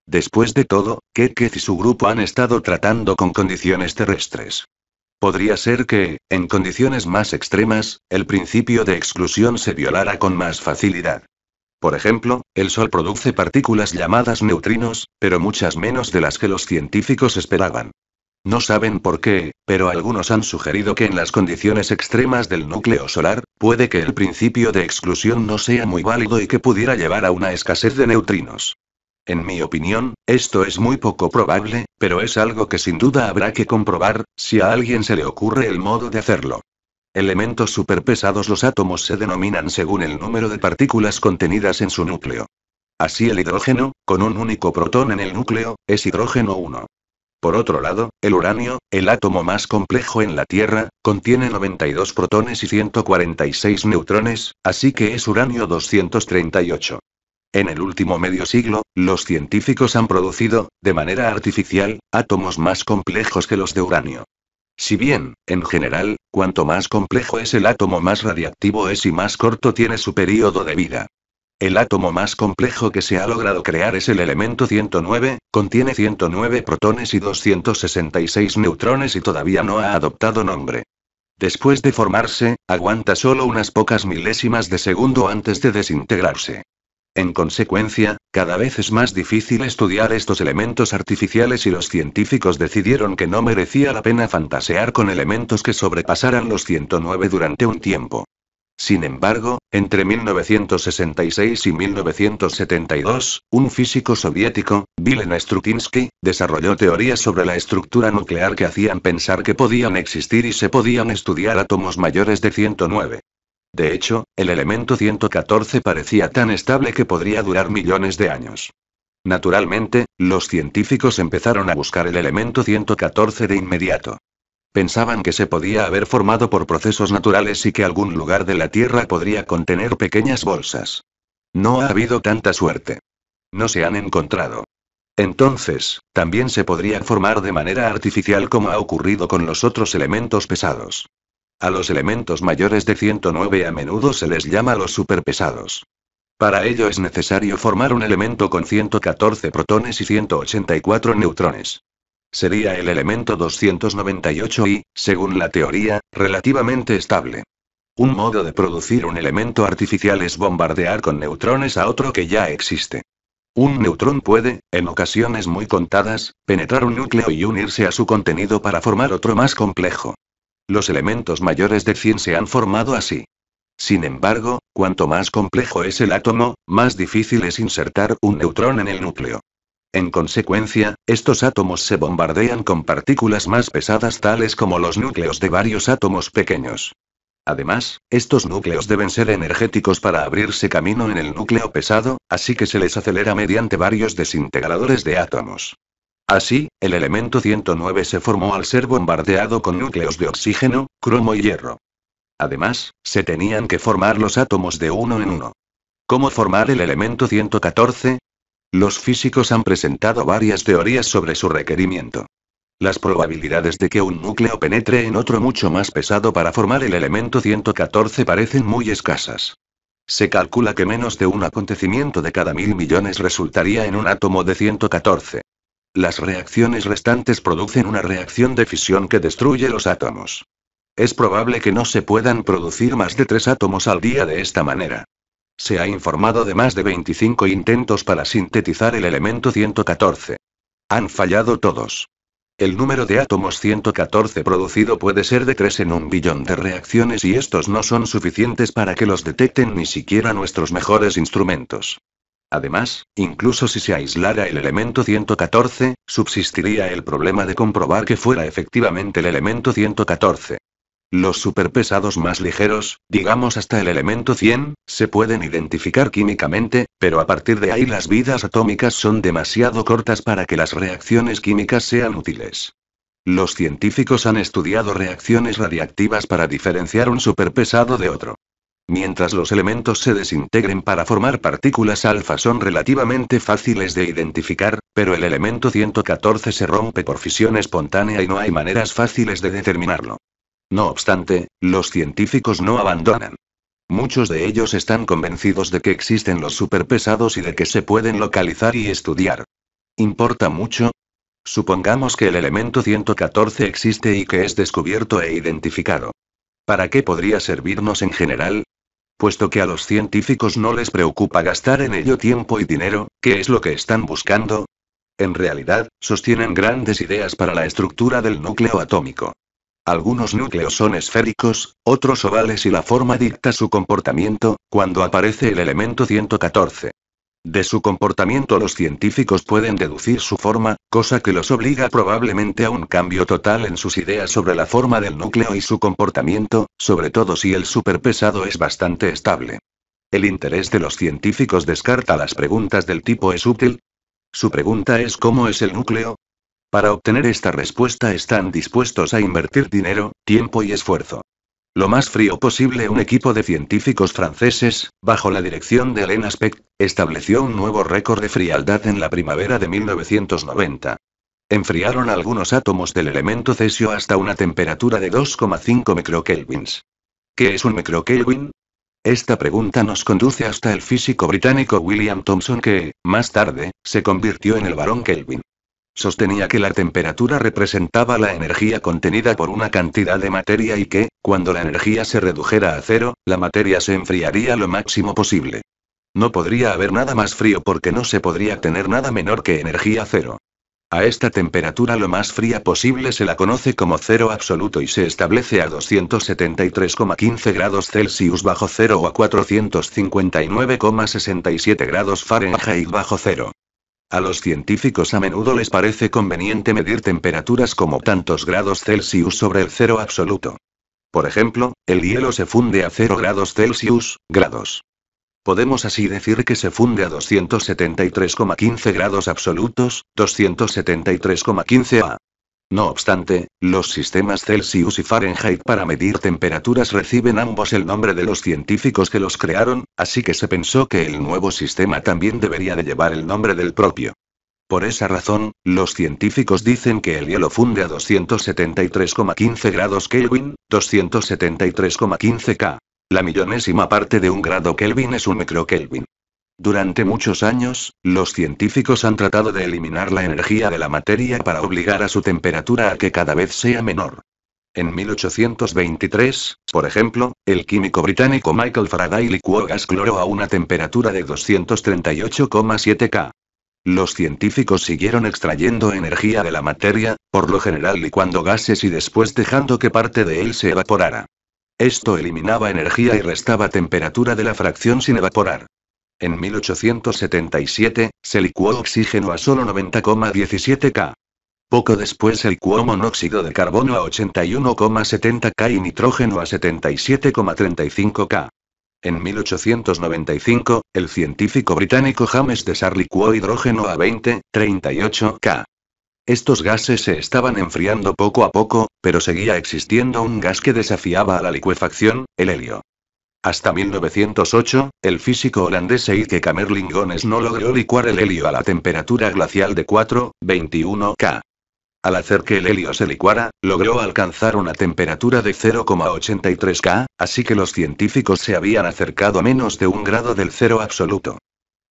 Después de todo, Kekez y su grupo han estado tratando con condiciones terrestres. Podría ser que, en condiciones más extremas, el principio de exclusión se violara con más facilidad. Por ejemplo, el Sol produce partículas llamadas neutrinos, pero muchas menos de las que los científicos esperaban. No saben por qué, pero algunos han sugerido que en las condiciones extremas del núcleo solar, puede que el principio de exclusión no sea muy válido y que pudiera llevar a una escasez de neutrinos. En mi opinión, esto es muy poco probable, pero es algo que sin duda habrá que comprobar, si a alguien se le ocurre el modo de hacerlo. Elementos superpesados Los átomos se denominan según el número de partículas contenidas en su núcleo. Así el hidrógeno, con un único protón en el núcleo, es hidrógeno 1. Por otro lado, el uranio, el átomo más complejo en la Tierra, contiene 92 protones y 146 neutrones, así que es uranio 238. En el último medio siglo, los científicos han producido, de manera artificial, átomos más complejos que los de uranio. Si bien, en general, cuanto más complejo es el átomo más radiactivo es y más corto tiene su periodo de vida. El átomo más complejo que se ha logrado crear es el elemento 109, contiene 109 protones y 266 neutrones y todavía no ha adoptado nombre. Después de formarse, aguanta solo unas pocas milésimas de segundo antes de desintegrarse. En consecuencia, cada vez es más difícil estudiar estos elementos artificiales y los científicos decidieron que no merecía la pena fantasear con elementos que sobrepasaran los 109 durante un tiempo. Sin embargo, entre 1966 y 1972, un físico soviético, Vilen Strutinsky, desarrolló teorías sobre la estructura nuclear que hacían pensar que podían existir y se podían estudiar átomos mayores de 109. De hecho, el elemento 114 parecía tan estable que podría durar millones de años. Naturalmente, los científicos empezaron a buscar el elemento 114 de inmediato. Pensaban que se podía haber formado por procesos naturales y que algún lugar de la Tierra podría contener pequeñas bolsas. No ha habido tanta suerte. No se han encontrado. Entonces, también se podría formar de manera artificial como ha ocurrido con los otros elementos pesados. A los elementos mayores de 109 a menudo se les llama los superpesados. Para ello es necesario formar un elemento con 114 protones y 184 neutrones. Sería el elemento 298 y, según la teoría, relativamente estable. Un modo de producir un elemento artificial es bombardear con neutrones a otro que ya existe. Un neutrón puede, en ocasiones muy contadas, penetrar un núcleo y unirse a su contenido para formar otro más complejo. Los elementos mayores de 100 se han formado así. Sin embargo, cuanto más complejo es el átomo, más difícil es insertar un neutrón en el núcleo. En consecuencia, estos átomos se bombardean con partículas más pesadas tales como los núcleos de varios átomos pequeños. Además, estos núcleos deben ser energéticos para abrirse camino en el núcleo pesado, así que se les acelera mediante varios desintegradores de átomos. Así, el elemento 109 se formó al ser bombardeado con núcleos de oxígeno, cromo y hierro. Además, se tenían que formar los átomos de uno en uno. ¿Cómo formar el elemento 114? Los físicos han presentado varias teorías sobre su requerimiento. Las probabilidades de que un núcleo penetre en otro mucho más pesado para formar el elemento 114 parecen muy escasas. Se calcula que menos de un acontecimiento de cada mil millones resultaría en un átomo de 114. Las reacciones restantes producen una reacción de fisión que destruye los átomos. Es probable que no se puedan producir más de tres átomos al día de esta manera. Se ha informado de más de 25 intentos para sintetizar el elemento 114. Han fallado todos. El número de átomos 114 producido puede ser de 3 en un billón de reacciones y estos no son suficientes para que los detecten ni siquiera nuestros mejores instrumentos. Además, incluso si se aislara el elemento 114, subsistiría el problema de comprobar que fuera efectivamente el elemento 114. Los superpesados más ligeros, digamos hasta el elemento 100, se pueden identificar químicamente, pero a partir de ahí las vidas atómicas son demasiado cortas para que las reacciones químicas sean útiles. Los científicos han estudiado reacciones radiactivas para diferenciar un superpesado de otro. Mientras los elementos se desintegren para formar partículas alfa son relativamente fáciles de identificar, pero el elemento 114 se rompe por fisión espontánea y no hay maneras fáciles de determinarlo. No obstante, los científicos no abandonan. Muchos de ellos están convencidos de que existen los superpesados y de que se pueden localizar y estudiar. ¿Importa mucho? Supongamos que el elemento 114 existe y que es descubierto e identificado. ¿Para qué podría servirnos en general? puesto que a los científicos no les preocupa gastar en ello tiempo y dinero, ¿qué es lo que están buscando? En realidad, sostienen grandes ideas para la estructura del núcleo atómico. Algunos núcleos son esféricos, otros ovales y la forma dicta su comportamiento, cuando aparece el elemento 114. De su comportamiento los científicos pueden deducir su forma, cosa que los obliga probablemente a un cambio total en sus ideas sobre la forma del núcleo y su comportamiento, sobre todo si el superpesado es bastante estable. El interés de los científicos descarta las preguntas del tipo es útil. Su pregunta es ¿cómo es el núcleo? Para obtener esta respuesta están dispuestos a invertir dinero, tiempo y esfuerzo lo más frío posible un equipo de científicos franceses, bajo la dirección de Alain Aspect, estableció un nuevo récord de frialdad en la primavera de 1990. Enfriaron algunos átomos del elemento cesio hasta una temperatura de 2,5 microkelvins. ¿Qué es un microkelvin? Esta pregunta nos conduce hasta el físico británico William Thomson que, más tarde, se convirtió en el barón Kelvin. Sostenía que la temperatura representaba la energía contenida por una cantidad de materia y que, cuando la energía se redujera a cero, la materia se enfriaría lo máximo posible. No podría haber nada más frío porque no se podría tener nada menor que energía cero. A esta temperatura lo más fría posible se la conoce como cero absoluto y se establece a 273,15 grados Celsius bajo cero o a 459,67 grados Fahrenheit bajo cero. A los científicos a menudo les parece conveniente medir temperaturas como tantos grados Celsius sobre el cero absoluto. Por ejemplo, el hielo se funde a 0 grados Celsius, grados. Podemos así decir que se funde a 273,15 grados absolutos, 273,15 A. No obstante, los sistemas Celsius y Fahrenheit para medir temperaturas reciben ambos el nombre de los científicos que los crearon, así que se pensó que el nuevo sistema también debería de llevar el nombre del propio. Por esa razón, los científicos dicen que el hielo funde a 273,15 grados Kelvin, 273,15 K. La millonésima parte de un grado Kelvin es un microkelvin. Durante muchos años, los científicos han tratado de eliminar la energía de la materia para obligar a su temperatura a que cada vez sea menor. En 1823, por ejemplo, el químico británico Michael Faraday licuó gas cloro a una temperatura de 238,7 K. Los científicos siguieron extrayendo energía de la materia, por lo general licuando gases y después dejando que parte de él se evaporara. Esto eliminaba energía y restaba temperatura de la fracción sin evaporar. En 1877, se licuó oxígeno a solo 90,17 K. Poco después se licuó monóxido de carbono a 81,70 K y nitrógeno a 77,35 K. En 1895, el científico británico James Desar licuó hidrógeno a 20,38 K. Estos gases se estaban enfriando poco a poco, pero seguía existiendo un gas que desafiaba a la licuefacción, el helio. Hasta 1908, el físico holandés Eike Kamerlingones no logró licuar el helio a la temperatura glacial de 4,21 K. Al hacer que el helio se licuara, logró alcanzar una temperatura de 0,83 K, así que los científicos se habían acercado a menos de un grado del cero absoluto.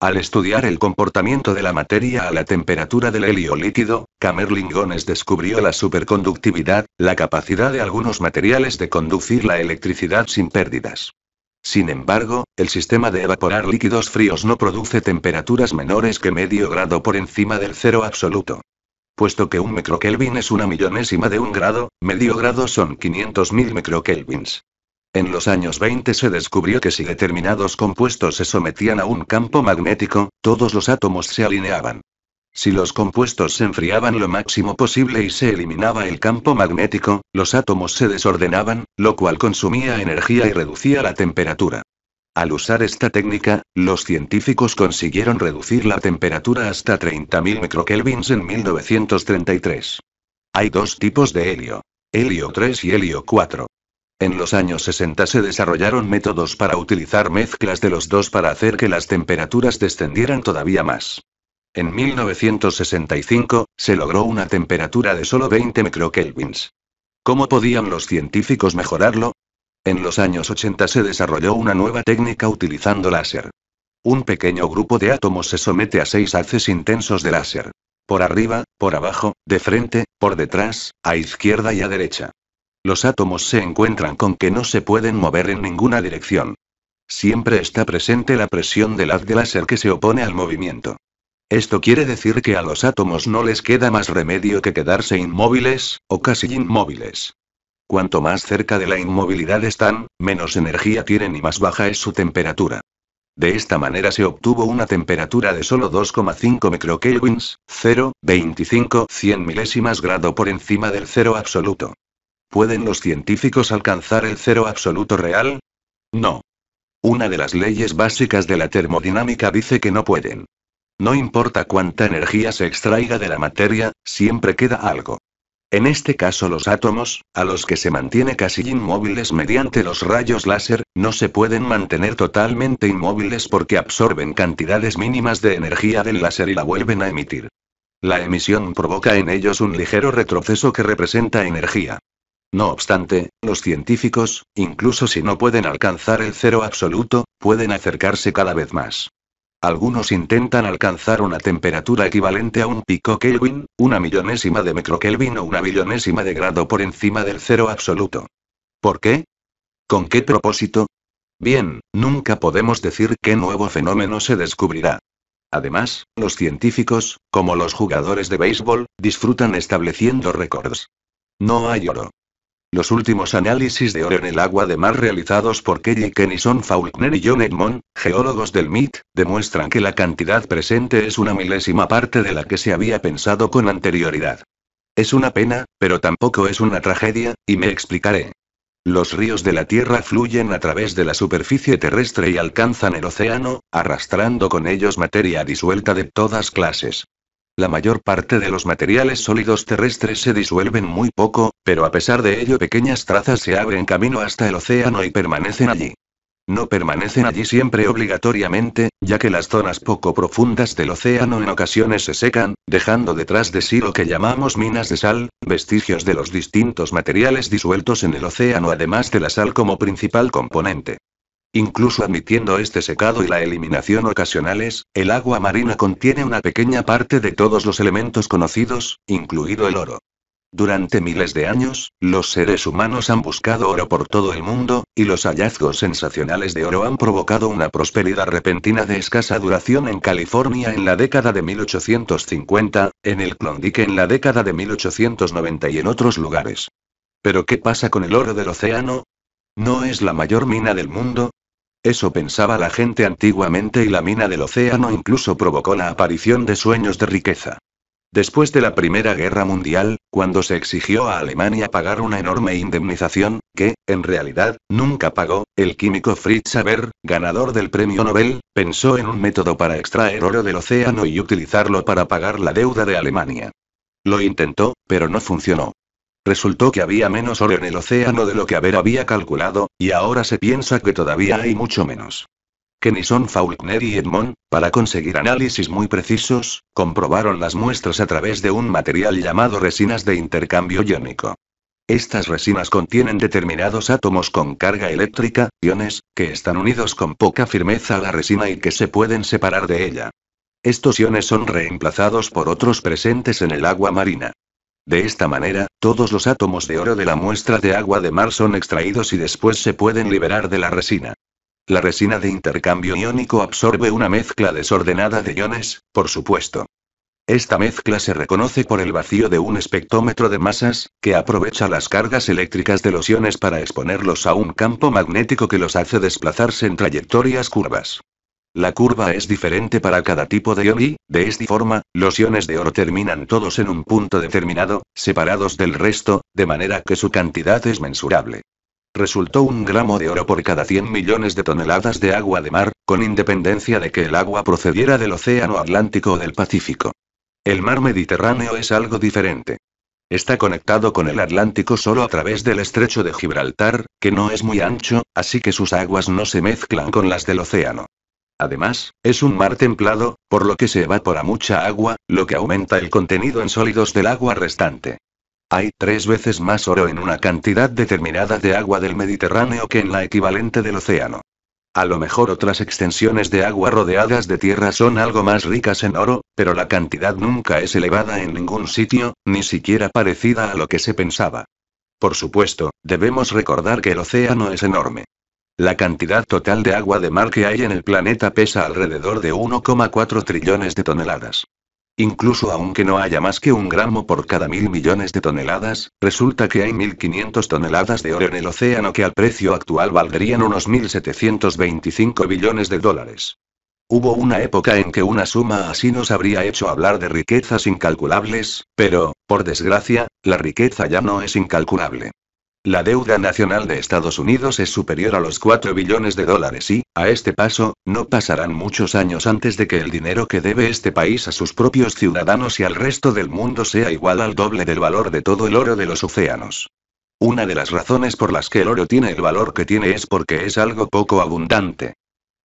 Al estudiar el comportamiento de la materia a la temperatura del helio líquido, Kamerlinghones descubrió la superconductividad, la capacidad de algunos materiales de conducir la electricidad sin pérdidas. Sin embargo, el sistema de evaporar líquidos fríos no produce temperaturas menores que medio grado por encima del cero absoluto. Puesto que un microkelvin es una millonésima de un grado, medio grado son 500.000 microkelvins. En los años 20 se descubrió que si determinados compuestos se sometían a un campo magnético, todos los átomos se alineaban. Si los compuestos se enfriaban lo máximo posible y se eliminaba el campo magnético, los átomos se desordenaban, lo cual consumía energía y reducía la temperatura. Al usar esta técnica, los científicos consiguieron reducir la temperatura hasta 30.000 microkelvins en 1933. Hay dos tipos de helio. Helio 3 y helio 4. En los años 60 se desarrollaron métodos para utilizar mezclas de los dos para hacer que las temperaturas descendieran todavía más. En 1965, se logró una temperatura de solo 20 microkelvins. ¿Cómo podían los científicos mejorarlo? En los años 80 se desarrolló una nueva técnica utilizando láser. Un pequeño grupo de átomos se somete a seis haces intensos de láser. Por arriba, por abajo, de frente, por detrás, a izquierda y a derecha. Los átomos se encuentran con que no se pueden mover en ninguna dirección. Siempre está presente la presión del haz de láser que se opone al movimiento. Esto quiere decir que a los átomos no les queda más remedio que quedarse inmóviles, o casi inmóviles. Cuanto más cerca de la inmovilidad están, menos energía tienen y más baja es su temperatura. De esta manera se obtuvo una temperatura de solo 2,5 microkelvins, 0,25 100 milésimas grado por encima del cero absoluto. ¿Pueden los científicos alcanzar el cero absoluto real? No. Una de las leyes básicas de la termodinámica dice que no pueden. No importa cuánta energía se extraiga de la materia, siempre queda algo. En este caso los átomos, a los que se mantiene casi inmóviles mediante los rayos láser, no se pueden mantener totalmente inmóviles porque absorben cantidades mínimas de energía del láser y la vuelven a emitir. La emisión provoca en ellos un ligero retroceso que representa energía. No obstante, los científicos, incluso si no pueden alcanzar el cero absoluto, pueden acercarse cada vez más. Algunos intentan alcanzar una temperatura equivalente a un pico Kelvin, una millonésima de kelvin o una millonésima de grado por encima del cero absoluto. ¿Por qué? ¿Con qué propósito? Bien, nunca podemos decir qué nuevo fenómeno se descubrirá. Además, los científicos, como los jugadores de béisbol, disfrutan estableciendo récords. No hay oro. Los últimos análisis de oro en el agua de mar realizados por Kelly Kenison Faulkner y John Edmond, geólogos del MIT, demuestran que la cantidad presente es una milésima parte de la que se había pensado con anterioridad. Es una pena, pero tampoco es una tragedia, y me explicaré. Los ríos de la Tierra fluyen a través de la superficie terrestre y alcanzan el océano, arrastrando con ellos materia disuelta de todas clases. La mayor parte de los materiales sólidos terrestres se disuelven muy poco, pero a pesar de ello pequeñas trazas se abren camino hasta el océano y permanecen allí. No permanecen allí siempre obligatoriamente, ya que las zonas poco profundas del océano en ocasiones se secan, dejando detrás de sí lo que llamamos minas de sal, vestigios de los distintos materiales disueltos en el océano además de la sal como principal componente. Incluso admitiendo este secado y la eliminación ocasionales, el agua marina contiene una pequeña parte de todos los elementos conocidos, incluido el oro. Durante miles de años, los seres humanos han buscado oro por todo el mundo, y los hallazgos sensacionales de oro han provocado una prosperidad repentina de escasa duración en California en la década de 1850, en el Klondike en la década de 1890 y en otros lugares. Pero ¿qué pasa con el oro del océano? ¿No es la mayor mina del mundo? Eso pensaba la gente antiguamente y la mina del océano incluso provocó la aparición de sueños de riqueza. Después de la Primera Guerra Mundial, cuando se exigió a Alemania pagar una enorme indemnización, que, en realidad, nunca pagó, el químico Fritz Haber, ganador del premio Nobel, pensó en un método para extraer oro del océano y utilizarlo para pagar la deuda de Alemania. Lo intentó, pero no funcionó. Resultó que había menos oro en el océano de lo que Haber había calculado, y ahora se piensa que todavía hay mucho menos. Kennison Faulkner y Edmond, para conseguir análisis muy precisos, comprobaron las muestras a través de un material llamado resinas de intercambio iónico. Estas resinas contienen determinados átomos con carga eléctrica, iones, que están unidos con poca firmeza a la resina y que se pueden separar de ella. Estos iones son reemplazados por otros presentes en el agua marina. De esta manera, todos los átomos de oro de la muestra de agua de mar son extraídos y después se pueden liberar de la resina. La resina de intercambio iónico absorbe una mezcla desordenada de iones, por supuesto. Esta mezcla se reconoce por el vacío de un espectrómetro de masas, que aprovecha las cargas eléctricas de los iones para exponerlos a un campo magnético que los hace desplazarse en trayectorias curvas. La curva es diferente para cada tipo de ion y, de esta forma, los iones de oro terminan todos en un punto determinado, separados del resto, de manera que su cantidad es mensurable. Resultó un gramo de oro por cada 100 millones de toneladas de agua de mar, con independencia de que el agua procediera del Océano Atlántico o del Pacífico. El mar Mediterráneo es algo diferente. Está conectado con el Atlántico solo a través del estrecho de Gibraltar, que no es muy ancho, así que sus aguas no se mezclan con las del océano. Además, es un mar templado, por lo que se evapora mucha agua, lo que aumenta el contenido en sólidos del agua restante. Hay tres veces más oro en una cantidad determinada de agua del Mediterráneo que en la equivalente del océano. A lo mejor otras extensiones de agua rodeadas de tierra son algo más ricas en oro, pero la cantidad nunca es elevada en ningún sitio, ni siquiera parecida a lo que se pensaba. Por supuesto, debemos recordar que el océano es enorme. La cantidad total de agua de mar que hay en el planeta pesa alrededor de 1,4 trillones de toneladas. Incluso aunque no haya más que un gramo por cada mil millones de toneladas, resulta que hay 1.500 toneladas de oro en el océano que al precio actual valdrían unos 1.725 billones de dólares. Hubo una época en que una suma así nos habría hecho hablar de riquezas incalculables, pero, por desgracia, la riqueza ya no es incalculable. La deuda nacional de Estados Unidos es superior a los 4 billones de dólares y, a este paso, no pasarán muchos años antes de que el dinero que debe este país a sus propios ciudadanos y al resto del mundo sea igual al doble del valor de todo el oro de los océanos. Una de las razones por las que el oro tiene el valor que tiene es porque es algo poco abundante.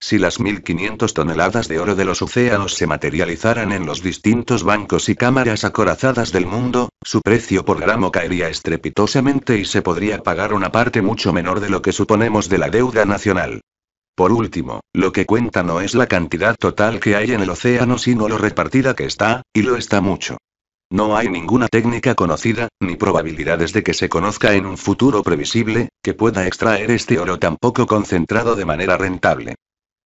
Si las 1.500 toneladas de oro de los océanos se materializaran en los distintos bancos y cámaras acorazadas del mundo, su precio por gramo caería estrepitosamente y se podría pagar una parte mucho menor de lo que suponemos de la deuda nacional. Por último, lo que cuenta no es la cantidad total que hay en el océano, sino lo repartida que está, y lo está mucho. No hay ninguna técnica conocida, ni probabilidades de que se conozca en un futuro previsible, que pueda extraer este oro tan poco concentrado de manera rentable.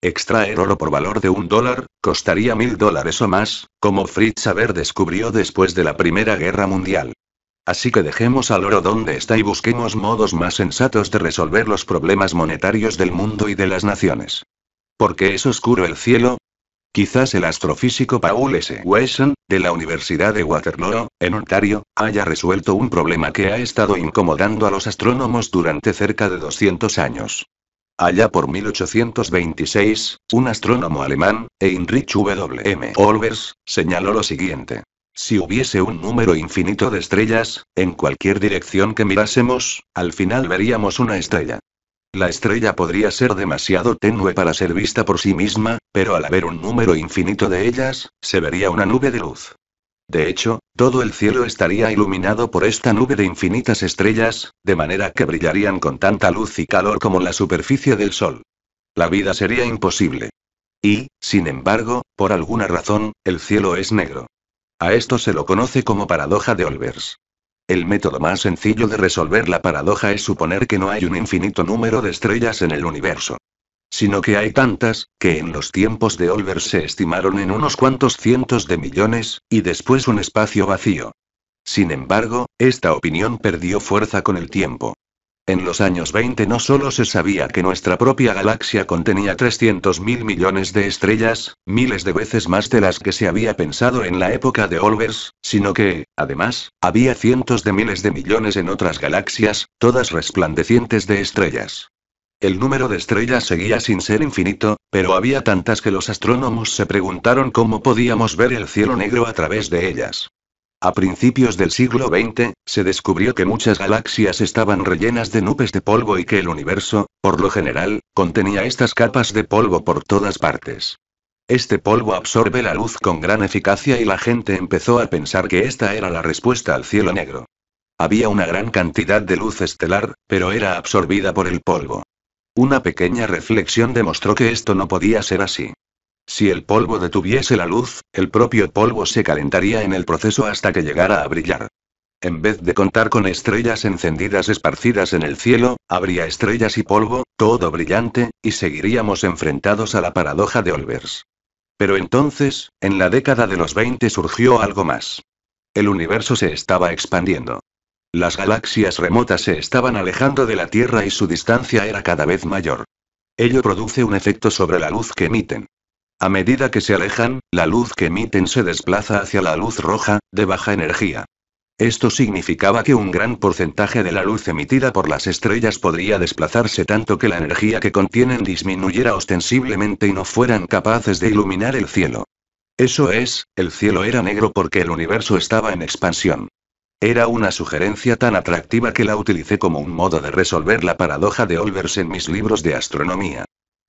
Extraer oro por valor de un dólar, costaría mil dólares o más, como Fritz Haber descubrió después de la Primera Guerra Mundial. Así que dejemos al oro donde está y busquemos modos más sensatos de resolver los problemas monetarios del mundo y de las naciones. ¿Por qué es oscuro el cielo? Quizás el astrofísico Paul S. Wesson, de la Universidad de Waterloo, en Ontario, haya resuelto un problema que ha estado incomodando a los astrónomos durante cerca de 200 años. Allá por 1826, un astrónomo alemán, Heinrich M. Olbers, señaló lo siguiente. Si hubiese un número infinito de estrellas, en cualquier dirección que mirásemos, al final veríamos una estrella. La estrella podría ser demasiado tenue para ser vista por sí misma, pero al haber un número infinito de ellas, se vería una nube de luz. De hecho, todo el cielo estaría iluminado por esta nube de infinitas estrellas, de manera que brillarían con tanta luz y calor como la superficie del sol. La vida sería imposible. Y, sin embargo, por alguna razón, el cielo es negro. A esto se lo conoce como paradoja de Olbers. El método más sencillo de resolver la paradoja es suponer que no hay un infinito número de estrellas en el universo sino que hay tantas, que en los tiempos de Olbers se estimaron en unos cuantos cientos de millones, y después un espacio vacío. Sin embargo, esta opinión perdió fuerza con el tiempo. En los años 20 no solo se sabía que nuestra propia galaxia contenía 300.000 millones de estrellas, miles de veces más de las que se había pensado en la época de Olbers, sino que, además, había cientos de miles de millones en otras galaxias, todas resplandecientes de estrellas. El número de estrellas seguía sin ser infinito, pero había tantas que los astrónomos se preguntaron cómo podíamos ver el cielo negro a través de ellas. A principios del siglo XX, se descubrió que muchas galaxias estaban rellenas de nubes de polvo y que el universo, por lo general, contenía estas capas de polvo por todas partes. Este polvo absorbe la luz con gran eficacia y la gente empezó a pensar que esta era la respuesta al cielo negro. Había una gran cantidad de luz estelar, pero era absorbida por el polvo. Una pequeña reflexión demostró que esto no podía ser así. Si el polvo detuviese la luz, el propio polvo se calentaría en el proceso hasta que llegara a brillar. En vez de contar con estrellas encendidas esparcidas en el cielo, habría estrellas y polvo, todo brillante, y seguiríamos enfrentados a la paradoja de Olbers. Pero entonces, en la década de los 20 surgió algo más. El universo se estaba expandiendo. Las galaxias remotas se estaban alejando de la Tierra y su distancia era cada vez mayor. Ello produce un efecto sobre la luz que emiten. A medida que se alejan, la luz que emiten se desplaza hacia la luz roja, de baja energía. Esto significaba que un gran porcentaje de la luz emitida por las estrellas podría desplazarse tanto que la energía que contienen disminuyera ostensiblemente y no fueran capaces de iluminar el cielo. Eso es, el cielo era negro porque el universo estaba en expansión. Era una sugerencia tan atractiva que la utilicé como un modo de resolver la paradoja de Olbers en mis libros de astronomía.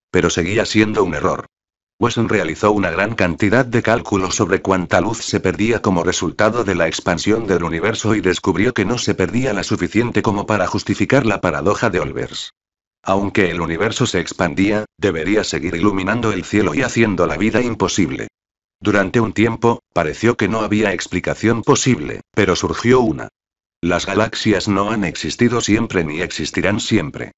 Pero seguía siendo un error. Wesson realizó una gran cantidad de cálculos sobre cuánta luz se perdía como resultado de la expansión del universo y descubrió que no se perdía la suficiente como para justificar la paradoja de Olbers. Aunque el universo se expandía, debería seguir iluminando el cielo y haciendo la vida imposible. Durante un tiempo, pareció que no había explicación posible, pero surgió una. Las galaxias no han existido siempre ni existirán siempre.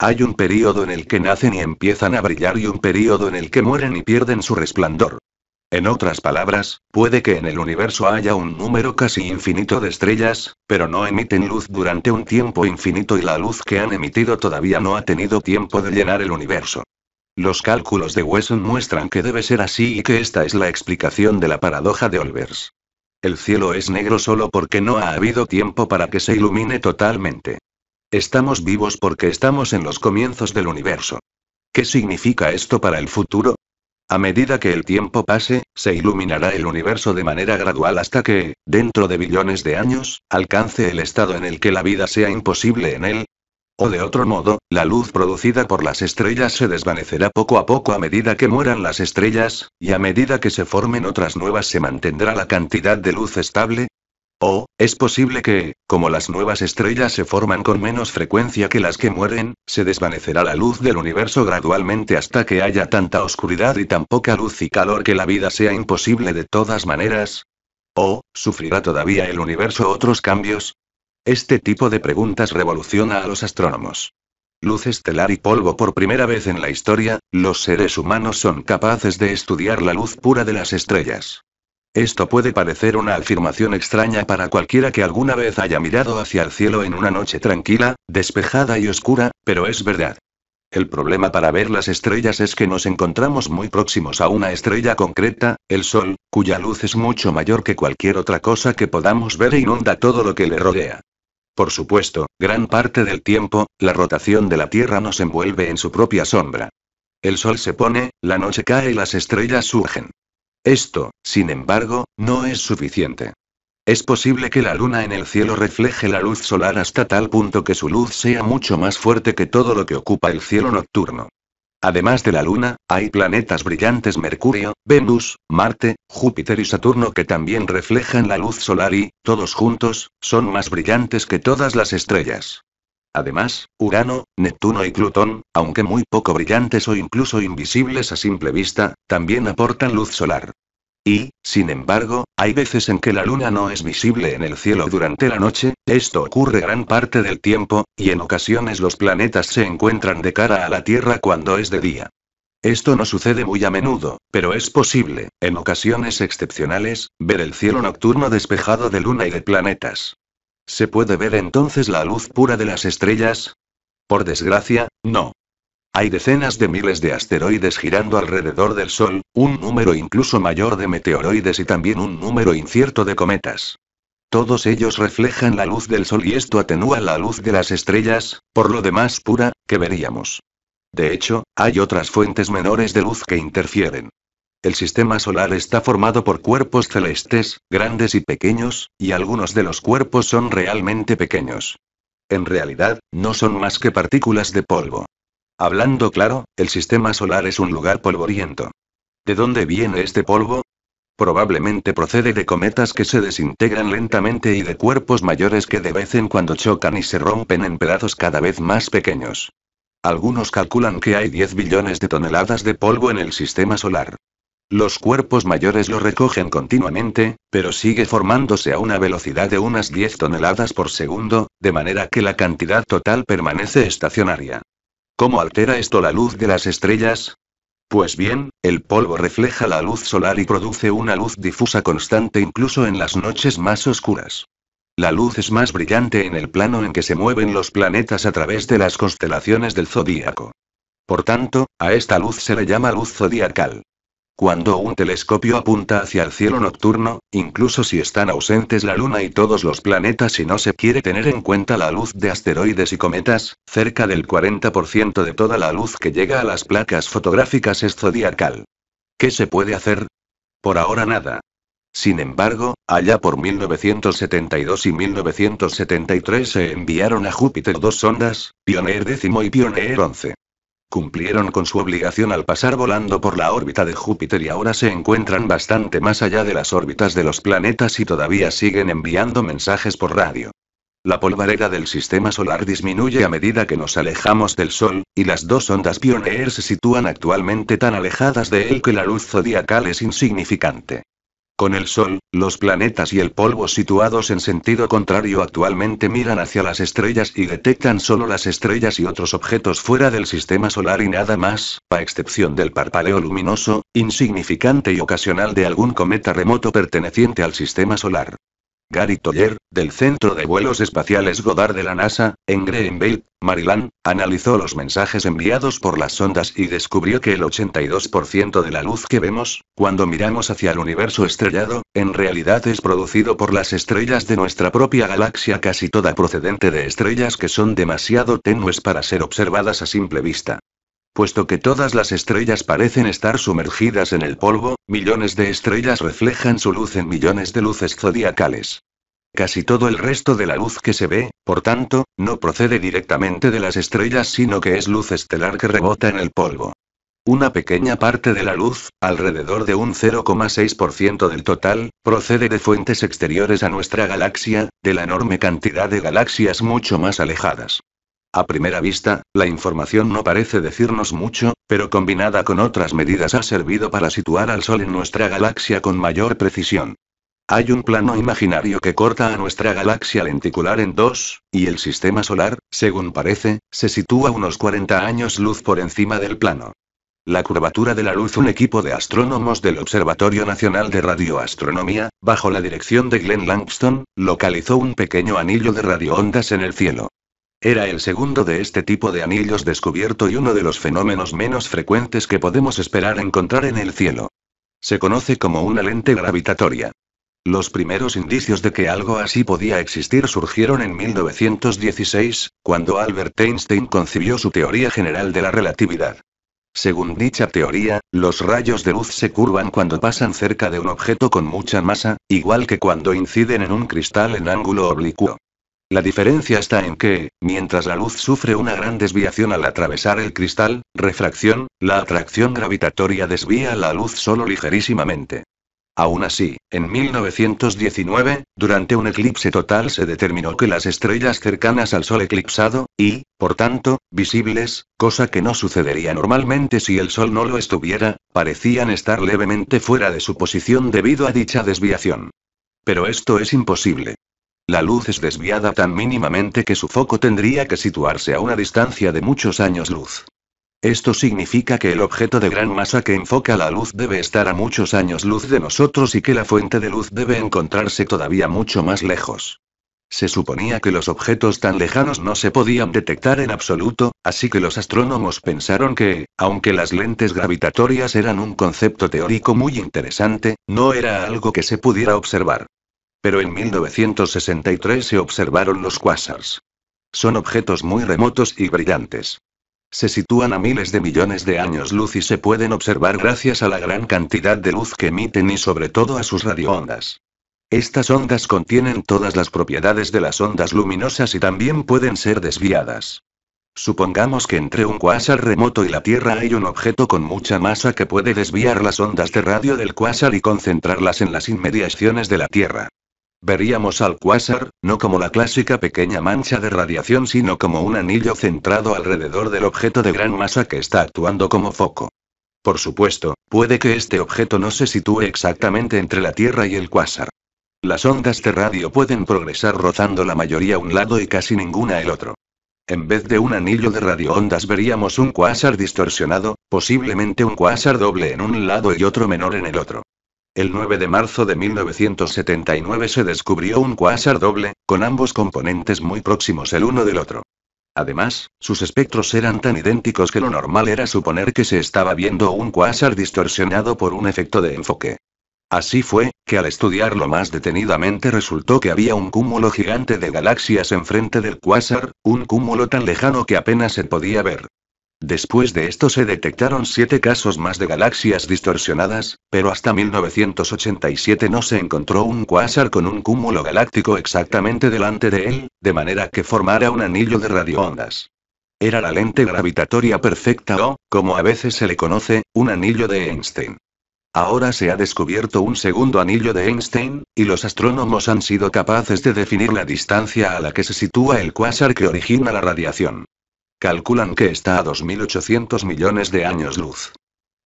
Hay un período en el que nacen y empiezan a brillar y un período en el que mueren y pierden su resplandor. En otras palabras, puede que en el universo haya un número casi infinito de estrellas, pero no emiten luz durante un tiempo infinito y la luz que han emitido todavía no ha tenido tiempo de llenar el universo. Los cálculos de Wesson muestran que debe ser así y que esta es la explicación de la paradoja de Olbers. El cielo es negro solo porque no ha habido tiempo para que se ilumine totalmente. Estamos vivos porque estamos en los comienzos del universo. ¿Qué significa esto para el futuro? A medida que el tiempo pase, se iluminará el universo de manera gradual hasta que, dentro de billones de años, alcance el estado en el que la vida sea imposible en él, o de otro modo, la luz producida por las estrellas se desvanecerá poco a poco a medida que mueran las estrellas, y a medida que se formen otras nuevas se mantendrá la cantidad de luz estable. O, es posible que, como las nuevas estrellas se forman con menos frecuencia que las que mueren, se desvanecerá la luz del universo gradualmente hasta que haya tanta oscuridad y tan poca luz y calor que la vida sea imposible de todas maneras. O, sufrirá todavía el universo otros cambios, este tipo de preguntas revoluciona a los astrónomos. Luz estelar y polvo por primera vez en la historia, los seres humanos son capaces de estudiar la luz pura de las estrellas. Esto puede parecer una afirmación extraña para cualquiera que alguna vez haya mirado hacia el cielo en una noche tranquila, despejada y oscura, pero es verdad. El problema para ver las estrellas es que nos encontramos muy próximos a una estrella concreta, el Sol, cuya luz es mucho mayor que cualquier otra cosa que podamos ver e inunda todo lo que le rodea. Por supuesto, gran parte del tiempo, la rotación de la Tierra nos envuelve en su propia sombra. El sol se pone, la noche cae y las estrellas surgen. Esto, sin embargo, no es suficiente. Es posible que la luna en el cielo refleje la luz solar hasta tal punto que su luz sea mucho más fuerte que todo lo que ocupa el cielo nocturno. Además de la Luna, hay planetas brillantes Mercurio, Venus, Marte, Júpiter y Saturno que también reflejan la luz solar y, todos juntos, son más brillantes que todas las estrellas. Además, Urano, Neptuno y Plutón, aunque muy poco brillantes o incluso invisibles a simple vista, también aportan luz solar. Y, sin embargo, hay veces en que la luna no es visible en el cielo durante la noche, esto ocurre gran parte del tiempo, y en ocasiones los planetas se encuentran de cara a la Tierra cuando es de día. Esto no sucede muy a menudo, pero es posible, en ocasiones excepcionales, ver el cielo nocturno despejado de luna y de planetas. ¿Se puede ver entonces la luz pura de las estrellas? Por desgracia, no. Hay decenas de miles de asteroides girando alrededor del Sol, un número incluso mayor de meteoroides y también un número incierto de cometas. Todos ellos reflejan la luz del Sol y esto atenúa la luz de las estrellas, por lo demás pura, que veríamos. De hecho, hay otras fuentes menores de luz que interfieren. El sistema solar está formado por cuerpos celestes, grandes y pequeños, y algunos de los cuerpos son realmente pequeños. En realidad, no son más que partículas de polvo. Hablando claro, el sistema solar es un lugar polvoriento. ¿De dónde viene este polvo? Probablemente procede de cometas que se desintegran lentamente y de cuerpos mayores que de vez en cuando chocan y se rompen en pedazos cada vez más pequeños. Algunos calculan que hay 10 billones de toneladas de polvo en el sistema solar. Los cuerpos mayores lo recogen continuamente, pero sigue formándose a una velocidad de unas 10 toneladas por segundo, de manera que la cantidad total permanece estacionaria. ¿Cómo altera esto la luz de las estrellas? Pues bien, el polvo refleja la luz solar y produce una luz difusa constante incluso en las noches más oscuras. La luz es más brillante en el plano en que se mueven los planetas a través de las constelaciones del zodíaco. Por tanto, a esta luz se le llama luz zodiacal. Cuando un telescopio apunta hacia el cielo nocturno, incluso si están ausentes la Luna y todos los planetas y no se quiere tener en cuenta la luz de asteroides y cometas, cerca del 40% de toda la luz que llega a las placas fotográficas es zodiacal. ¿Qué se puede hacer? Por ahora nada. Sin embargo, allá por 1972 y 1973 se enviaron a Júpiter dos sondas, Pioneer X y Pioneer 11. Cumplieron con su obligación al pasar volando por la órbita de Júpiter y ahora se encuentran bastante más allá de las órbitas de los planetas y todavía siguen enviando mensajes por radio. La polvareda del sistema solar disminuye a medida que nos alejamos del Sol, y las dos ondas Pioneer se sitúan actualmente tan alejadas de él que la luz zodiacal es insignificante. Con el Sol, los planetas y el polvo situados en sentido contrario actualmente miran hacia las estrellas y detectan solo las estrellas y otros objetos fuera del sistema solar y nada más, a excepción del parpaleo luminoso, insignificante y ocasional de algún cometa remoto perteneciente al sistema solar. Gary Toller, del Centro de Vuelos Espaciales Goddard de la NASA, en Greenville, Maryland, analizó los mensajes enviados por las sondas y descubrió que el 82% de la luz que vemos, cuando miramos hacia el universo estrellado, en realidad es producido por las estrellas de nuestra propia galaxia, casi toda procedente de estrellas que son demasiado tenues para ser observadas a simple vista. Puesto que todas las estrellas parecen estar sumergidas en el polvo, millones de estrellas reflejan su luz en millones de luces zodiacales. Casi todo el resto de la luz que se ve, por tanto, no procede directamente de las estrellas sino que es luz estelar que rebota en el polvo. Una pequeña parte de la luz, alrededor de un 0,6% del total, procede de fuentes exteriores a nuestra galaxia, de la enorme cantidad de galaxias mucho más alejadas. A primera vista, la información no parece decirnos mucho, pero combinada con otras medidas ha servido para situar al Sol en nuestra galaxia con mayor precisión. Hay un plano imaginario que corta a nuestra galaxia lenticular en dos, y el sistema solar, según parece, se sitúa unos 40 años luz por encima del plano. La curvatura de la luz Un equipo de astrónomos del Observatorio Nacional de Radioastronomía, bajo la dirección de Glenn Langston, localizó un pequeño anillo de radioondas en el cielo. Era el segundo de este tipo de anillos descubierto y uno de los fenómenos menos frecuentes que podemos esperar encontrar en el cielo. Se conoce como una lente gravitatoria. Los primeros indicios de que algo así podía existir surgieron en 1916, cuando Albert Einstein concibió su teoría general de la relatividad. Según dicha teoría, los rayos de luz se curvan cuando pasan cerca de un objeto con mucha masa, igual que cuando inciden en un cristal en ángulo oblicuo. La diferencia está en que, mientras la luz sufre una gran desviación al atravesar el cristal, refracción, la atracción gravitatoria desvía la luz solo ligerísimamente. Aún así, en 1919, durante un eclipse total se determinó que las estrellas cercanas al Sol eclipsado, y, por tanto, visibles, cosa que no sucedería normalmente si el Sol no lo estuviera, parecían estar levemente fuera de su posición debido a dicha desviación. Pero esto es imposible. La luz es desviada tan mínimamente que su foco tendría que situarse a una distancia de muchos años luz. Esto significa que el objeto de gran masa que enfoca la luz debe estar a muchos años luz de nosotros y que la fuente de luz debe encontrarse todavía mucho más lejos. Se suponía que los objetos tan lejanos no se podían detectar en absoluto, así que los astrónomos pensaron que, aunque las lentes gravitatorias eran un concepto teórico muy interesante, no era algo que se pudiera observar. Pero en 1963 se observaron los quasars. Son objetos muy remotos y brillantes. Se sitúan a miles de millones de años luz y se pueden observar gracias a la gran cantidad de luz que emiten y sobre todo a sus radioondas. Estas ondas contienen todas las propiedades de las ondas luminosas y también pueden ser desviadas. Supongamos que entre un cuásar remoto y la Tierra hay un objeto con mucha masa que puede desviar las ondas de radio del cuásar y concentrarlas en las inmediaciones de la Tierra. Veríamos al cuásar, no como la clásica pequeña mancha de radiación, sino como un anillo centrado alrededor del objeto de gran masa que está actuando como foco. Por supuesto, puede que este objeto no se sitúe exactamente entre la Tierra y el cuásar. Las ondas de radio pueden progresar rozando la mayoría un lado y casi ninguna el otro. En vez de un anillo de radioondas veríamos un cuásar distorsionado, posiblemente un cuásar doble en un lado y otro menor en el otro. El 9 de marzo de 1979 se descubrió un cuásar doble, con ambos componentes muy próximos el uno del otro. Además, sus espectros eran tan idénticos que lo normal era suponer que se estaba viendo un cuásar distorsionado por un efecto de enfoque. Así fue, que al estudiarlo más detenidamente resultó que había un cúmulo gigante de galaxias enfrente del cuásar, un cúmulo tan lejano que apenas se podía ver. Después de esto se detectaron siete casos más de galaxias distorsionadas, pero hasta 1987 no se encontró un cuásar con un cúmulo galáctico exactamente delante de él, de manera que formara un anillo de radioondas. Era la lente gravitatoria perfecta o, como a veces se le conoce, un anillo de Einstein. Ahora se ha descubierto un segundo anillo de Einstein, y los astrónomos han sido capaces de definir la distancia a la que se sitúa el cuásar que origina la radiación. Calculan que está a 2.800 millones de años luz.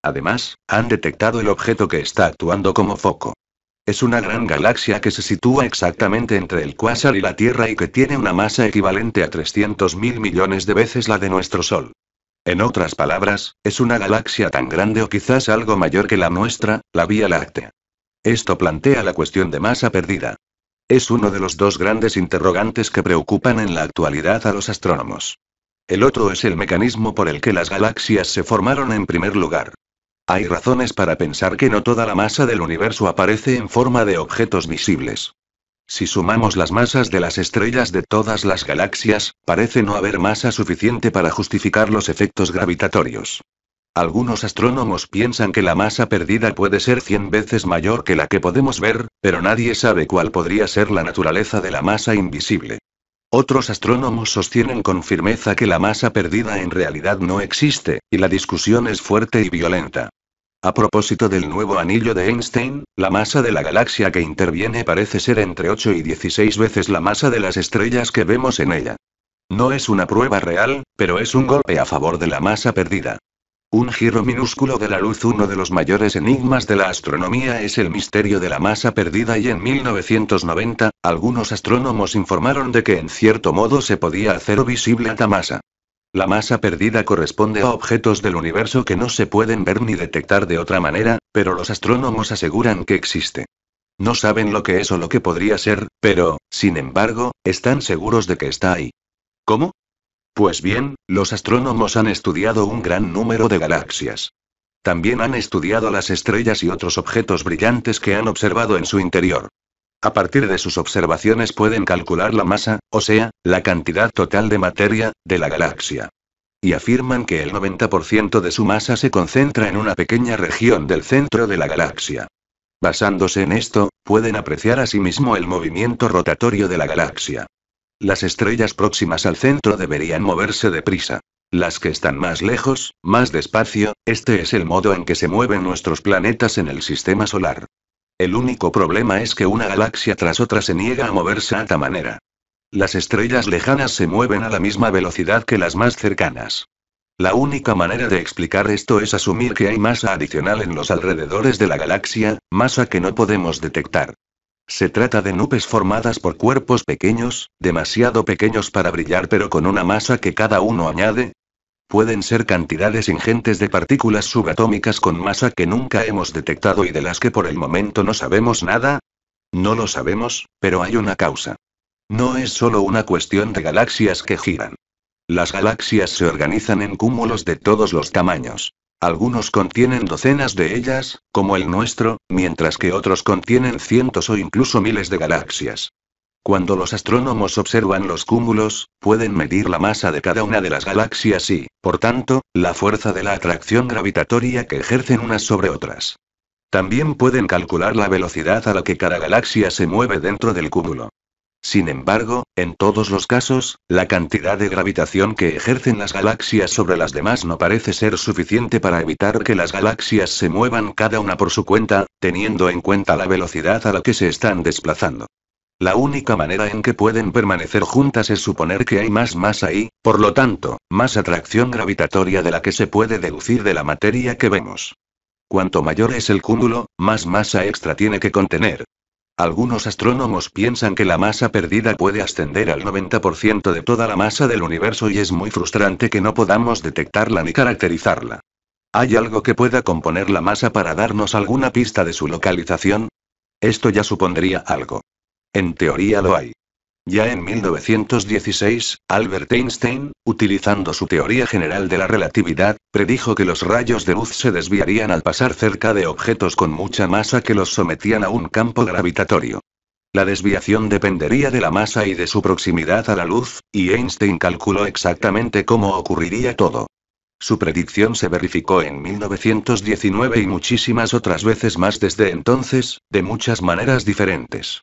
Además, han detectado el objeto que está actuando como foco. Es una gran galaxia que se sitúa exactamente entre el cuásar y la Tierra y que tiene una masa equivalente a 300.000 millones de veces la de nuestro Sol. En otras palabras, es una galaxia tan grande o quizás algo mayor que la nuestra, la Vía Láctea. Esto plantea la cuestión de masa perdida. Es uno de los dos grandes interrogantes que preocupan en la actualidad a los astrónomos. El otro es el mecanismo por el que las galaxias se formaron en primer lugar. Hay razones para pensar que no toda la masa del universo aparece en forma de objetos visibles. Si sumamos las masas de las estrellas de todas las galaxias, parece no haber masa suficiente para justificar los efectos gravitatorios. Algunos astrónomos piensan que la masa perdida puede ser 100 veces mayor que la que podemos ver, pero nadie sabe cuál podría ser la naturaleza de la masa invisible. Otros astrónomos sostienen con firmeza que la masa perdida en realidad no existe, y la discusión es fuerte y violenta. A propósito del nuevo anillo de Einstein, la masa de la galaxia que interviene parece ser entre 8 y 16 veces la masa de las estrellas que vemos en ella. No es una prueba real, pero es un golpe a favor de la masa perdida. Un giro minúsculo de la luz, uno de los mayores enigmas de la astronomía es el misterio de la masa perdida y en 1990, algunos astrónomos informaron de que en cierto modo se podía hacer visible a la masa. La masa perdida corresponde a objetos del universo que no se pueden ver ni detectar de otra manera, pero los astrónomos aseguran que existe. No saben lo que es o lo que podría ser, pero, sin embargo, están seguros de que está ahí. ¿Cómo? Pues bien, los astrónomos han estudiado un gran número de galaxias. También han estudiado las estrellas y otros objetos brillantes que han observado en su interior. A partir de sus observaciones pueden calcular la masa, o sea, la cantidad total de materia, de la galaxia. Y afirman que el 90% de su masa se concentra en una pequeña región del centro de la galaxia. Basándose en esto, pueden apreciar asimismo el movimiento rotatorio de la galaxia. Las estrellas próximas al centro deberían moverse deprisa. Las que están más lejos, más despacio, este es el modo en que se mueven nuestros planetas en el sistema solar. El único problema es que una galaxia tras otra se niega a moverse a esta manera. Las estrellas lejanas se mueven a la misma velocidad que las más cercanas. La única manera de explicar esto es asumir que hay masa adicional en los alrededores de la galaxia, masa que no podemos detectar. Se trata de nubes formadas por cuerpos pequeños, demasiado pequeños para brillar pero con una masa que cada uno añade. Pueden ser cantidades ingentes de partículas subatómicas con masa que nunca hemos detectado y de las que por el momento no sabemos nada. No lo sabemos, pero hay una causa. No es solo una cuestión de galaxias que giran. Las galaxias se organizan en cúmulos de todos los tamaños. Algunos contienen docenas de ellas, como el nuestro, mientras que otros contienen cientos o incluso miles de galaxias. Cuando los astrónomos observan los cúmulos, pueden medir la masa de cada una de las galaxias y, por tanto, la fuerza de la atracción gravitatoria que ejercen unas sobre otras. También pueden calcular la velocidad a la que cada galaxia se mueve dentro del cúmulo. Sin embargo, en todos los casos, la cantidad de gravitación que ejercen las galaxias sobre las demás no parece ser suficiente para evitar que las galaxias se muevan cada una por su cuenta, teniendo en cuenta la velocidad a la que se están desplazando. La única manera en que pueden permanecer juntas es suponer que hay más masa y, por lo tanto, más atracción gravitatoria de la que se puede deducir de la materia que vemos. Cuanto mayor es el cúmulo, más masa extra tiene que contener, algunos astrónomos piensan que la masa perdida puede ascender al 90% de toda la masa del universo y es muy frustrante que no podamos detectarla ni caracterizarla. ¿Hay algo que pueda componer la masa para darnos alguna pista de su localización? Esto ya supondría algo. En teoría lo hay. Ya en 1916, Albert Einstein, utilizando su teoría general de la relatividad, predijo que los rayos de luz se desviarían al pasar cerca de objetos con mucha masa que los sometían a un campo gravitatorio. La desviación dependería de la masa y de su proximidad a la luz, y Einstein calculó exactamente cómo ocurriría todo. Su predicción se verificó en 1919 y muchísimas otras veces más desde entonces, de muchas maneras diferentes.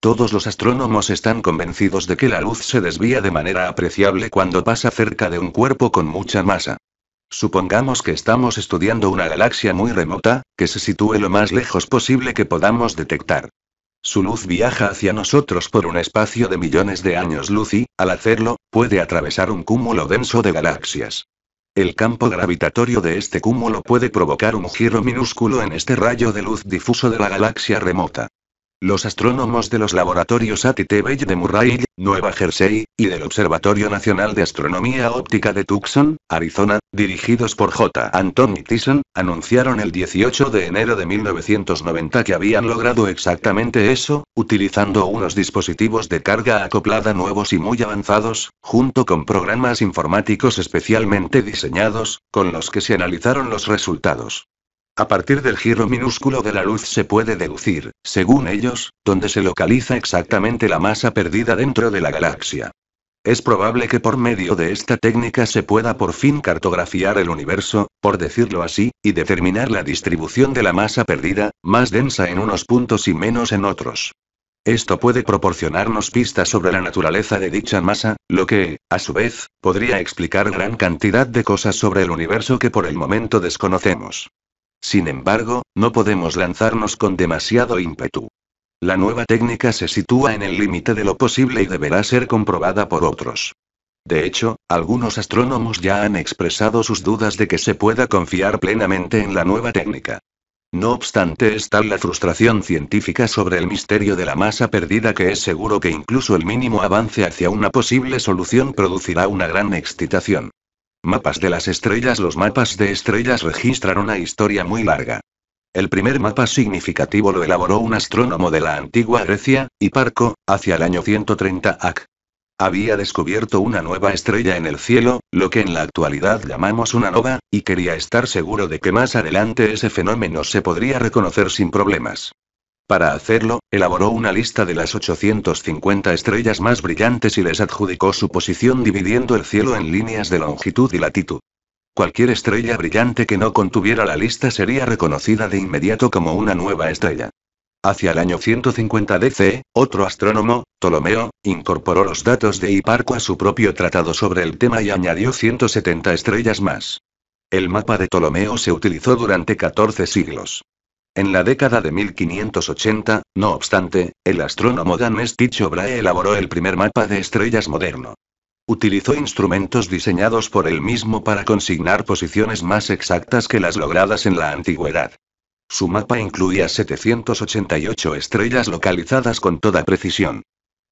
Todos los astrónomos están convencidos de que la luz se desvía de manera apreciable cuando pasa cerca de un cuerpo con mucha masa. Supongamos que estamos estudiando una galaxia muy remota, que se sitúe lo más lejos posible que podamos detectar. Su luz viaja hacia nosotros por un espacio de millones de años luz y, al hacerlo, puede atravesar un cúmulo denso de galaxias. El campo gravitatorio de este cúmulo puede provocar un giro minúsculo en este rayo de luz difuso de la galaxia remota. Los astrónomos de los laboratorios ATT Bell de Murray, Nueva Jersey, y del Observatorio Nacional de Astronomía Óptica de Tucson, Arizona, dirigidos por J. Anthony Tyson, anunciaron el 18 de enero de 1990 que habían logrado exactamente eso, utilizando unos dispositivos de carga acoplada nuevos y muy avanzados, junto con programas informáticos especialmente diseñados, con los que se analizaron los resultados. A partir del giro minúsculo de la luz se puede deducir, según ellos, dónde se localiza exactamente la masa perdida dentro de la galaxia. Es probable que por medio de esta técnica se pueda por fin cartografiar el universo, por decirlo así, y determinar la distribución de la masa perdida, más densa en unos puntos y menos en otros. Esto puede proporcionarnos pistas sobre la naturaleza de dicha masa, lo que, a su vez, podría explicar gran cantidad de cosas sobre el universo que por el momento desconocemos. Sin embargo, no podemos lanzarnos con demasiado ímpetu. La nueva técnica se sitúa en el límite de lo posible y deberá ser comprobada por otros. De hecho, algunos astrónomos ya han expresado sus dudas de que se pueda confiar plenamente en la nueva técnica. No obstante, es tal la frustración científica sobre el misterio de la masa perdida que es seguro que incluso el mínimo avance hacia una posible solución producirá una gran excitación. Mapas de las estrellas Los mapas de estrellas registran una historia muy larga. El primer mapa significativo lo elaboró un astrónomo de la antigua Grecia, Hiparco, hacia el año 130 AC. Había descubierto una nueva estrella en el cielo, lo que en la actualidad llamamos una nova, y quería estar seguro de que más adelante ese fenómeno se podría reconocer sin problemas. Para hacerlo, elaboró una lista de las 850 estrellas más brillantes y les adjudicó su posición dividiendo el cielo en líneas de longitud y latitud. Cualquier estrella brillante que no contuviera la lista sería reconocida de inmediato como una nueva estrella. Hacia el año 150 DC, otro astrónomo, Ptolomeo, incorporó los datos de Hiparco a su propio tratado sobre el tema y añadió 170 estrellas más. El mapa de Ptolomeo se utilizó durante 14 siglos. En la década de 1580, no obstante, el astrónomo Dan Tycho elaboró el primer mapa de estrellas moderno. Utilizó instrumentos diseñados por él mismo para consignar posiciones más exactas que las logradas en la antigüedad. Su mapa incluía 788 estrellas localizadas con toda precisión.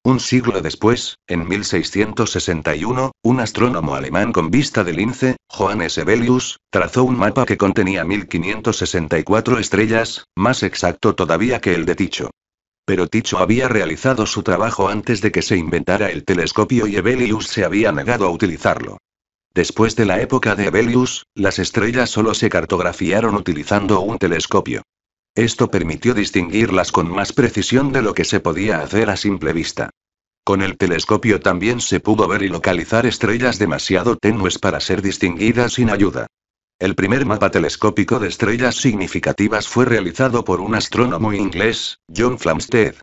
Un siglo después, en 1661, un astrónomo alemán con vista de lince, Johannes Hevelius, trazó un mapa que contenía 1564 estrellas, más exacto todavía que el de Ticho. Pero Ticho había realizado su trabajo antes de que se inventara el telescopio y Hevelius se había negado a utilizarlo. Después de la época de Hevelius, las estrellas solo se cartografiaron utilizando un telescopio. Esto permitió distinguirlas con más precisión de lo que se podía hacer a simple vista. Con el telescopio también se pudo ver y localizar estrellas demasiado tenues para ser distinguidas sin ayuda. El primer mapa telescópico de estrellas significativas fue realizado por un astrónomo inglés, John Flamsteed.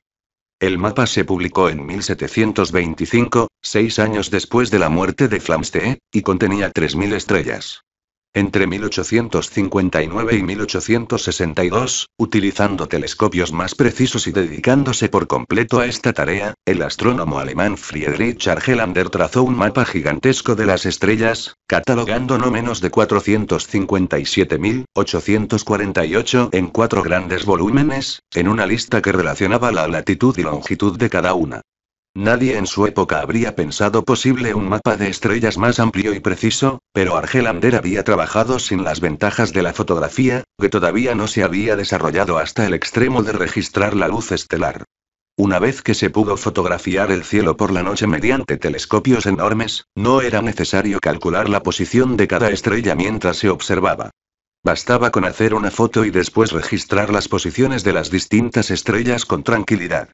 El mapa se publicó en 1725, seis años después de la muerte de Flamsteed, y contenía 3.000 estrellas. Entre 1859 y 1862, utilizando telescopios más precisos y dedicándose por completo a esta tarea, el astrónomo alemán Friedrich Argelander trazó un mapa gigantesco de las estrellas, catalogando no menos de 457.848 en cuatro grandes volúmenes, en una lista que relacionaba la latitud y longitud de cada una. Nadie en su época habría pensado posible un mapa de estrellas más amplio y preciso, pero Argelander había trabajado sin las ventajas de la fotografía, que todavía no se había desarrollado hasta el extremo de registrar la luz estelar. Una vez que se pudo fotografiar el cielo por la noche mediante telescopios enormes, no era necesario calcular la posición de cada estrella mientras se observaba. Bastaba con hacer una foto y después registrar las posiciones de las distintas estrellas con tranquilidad.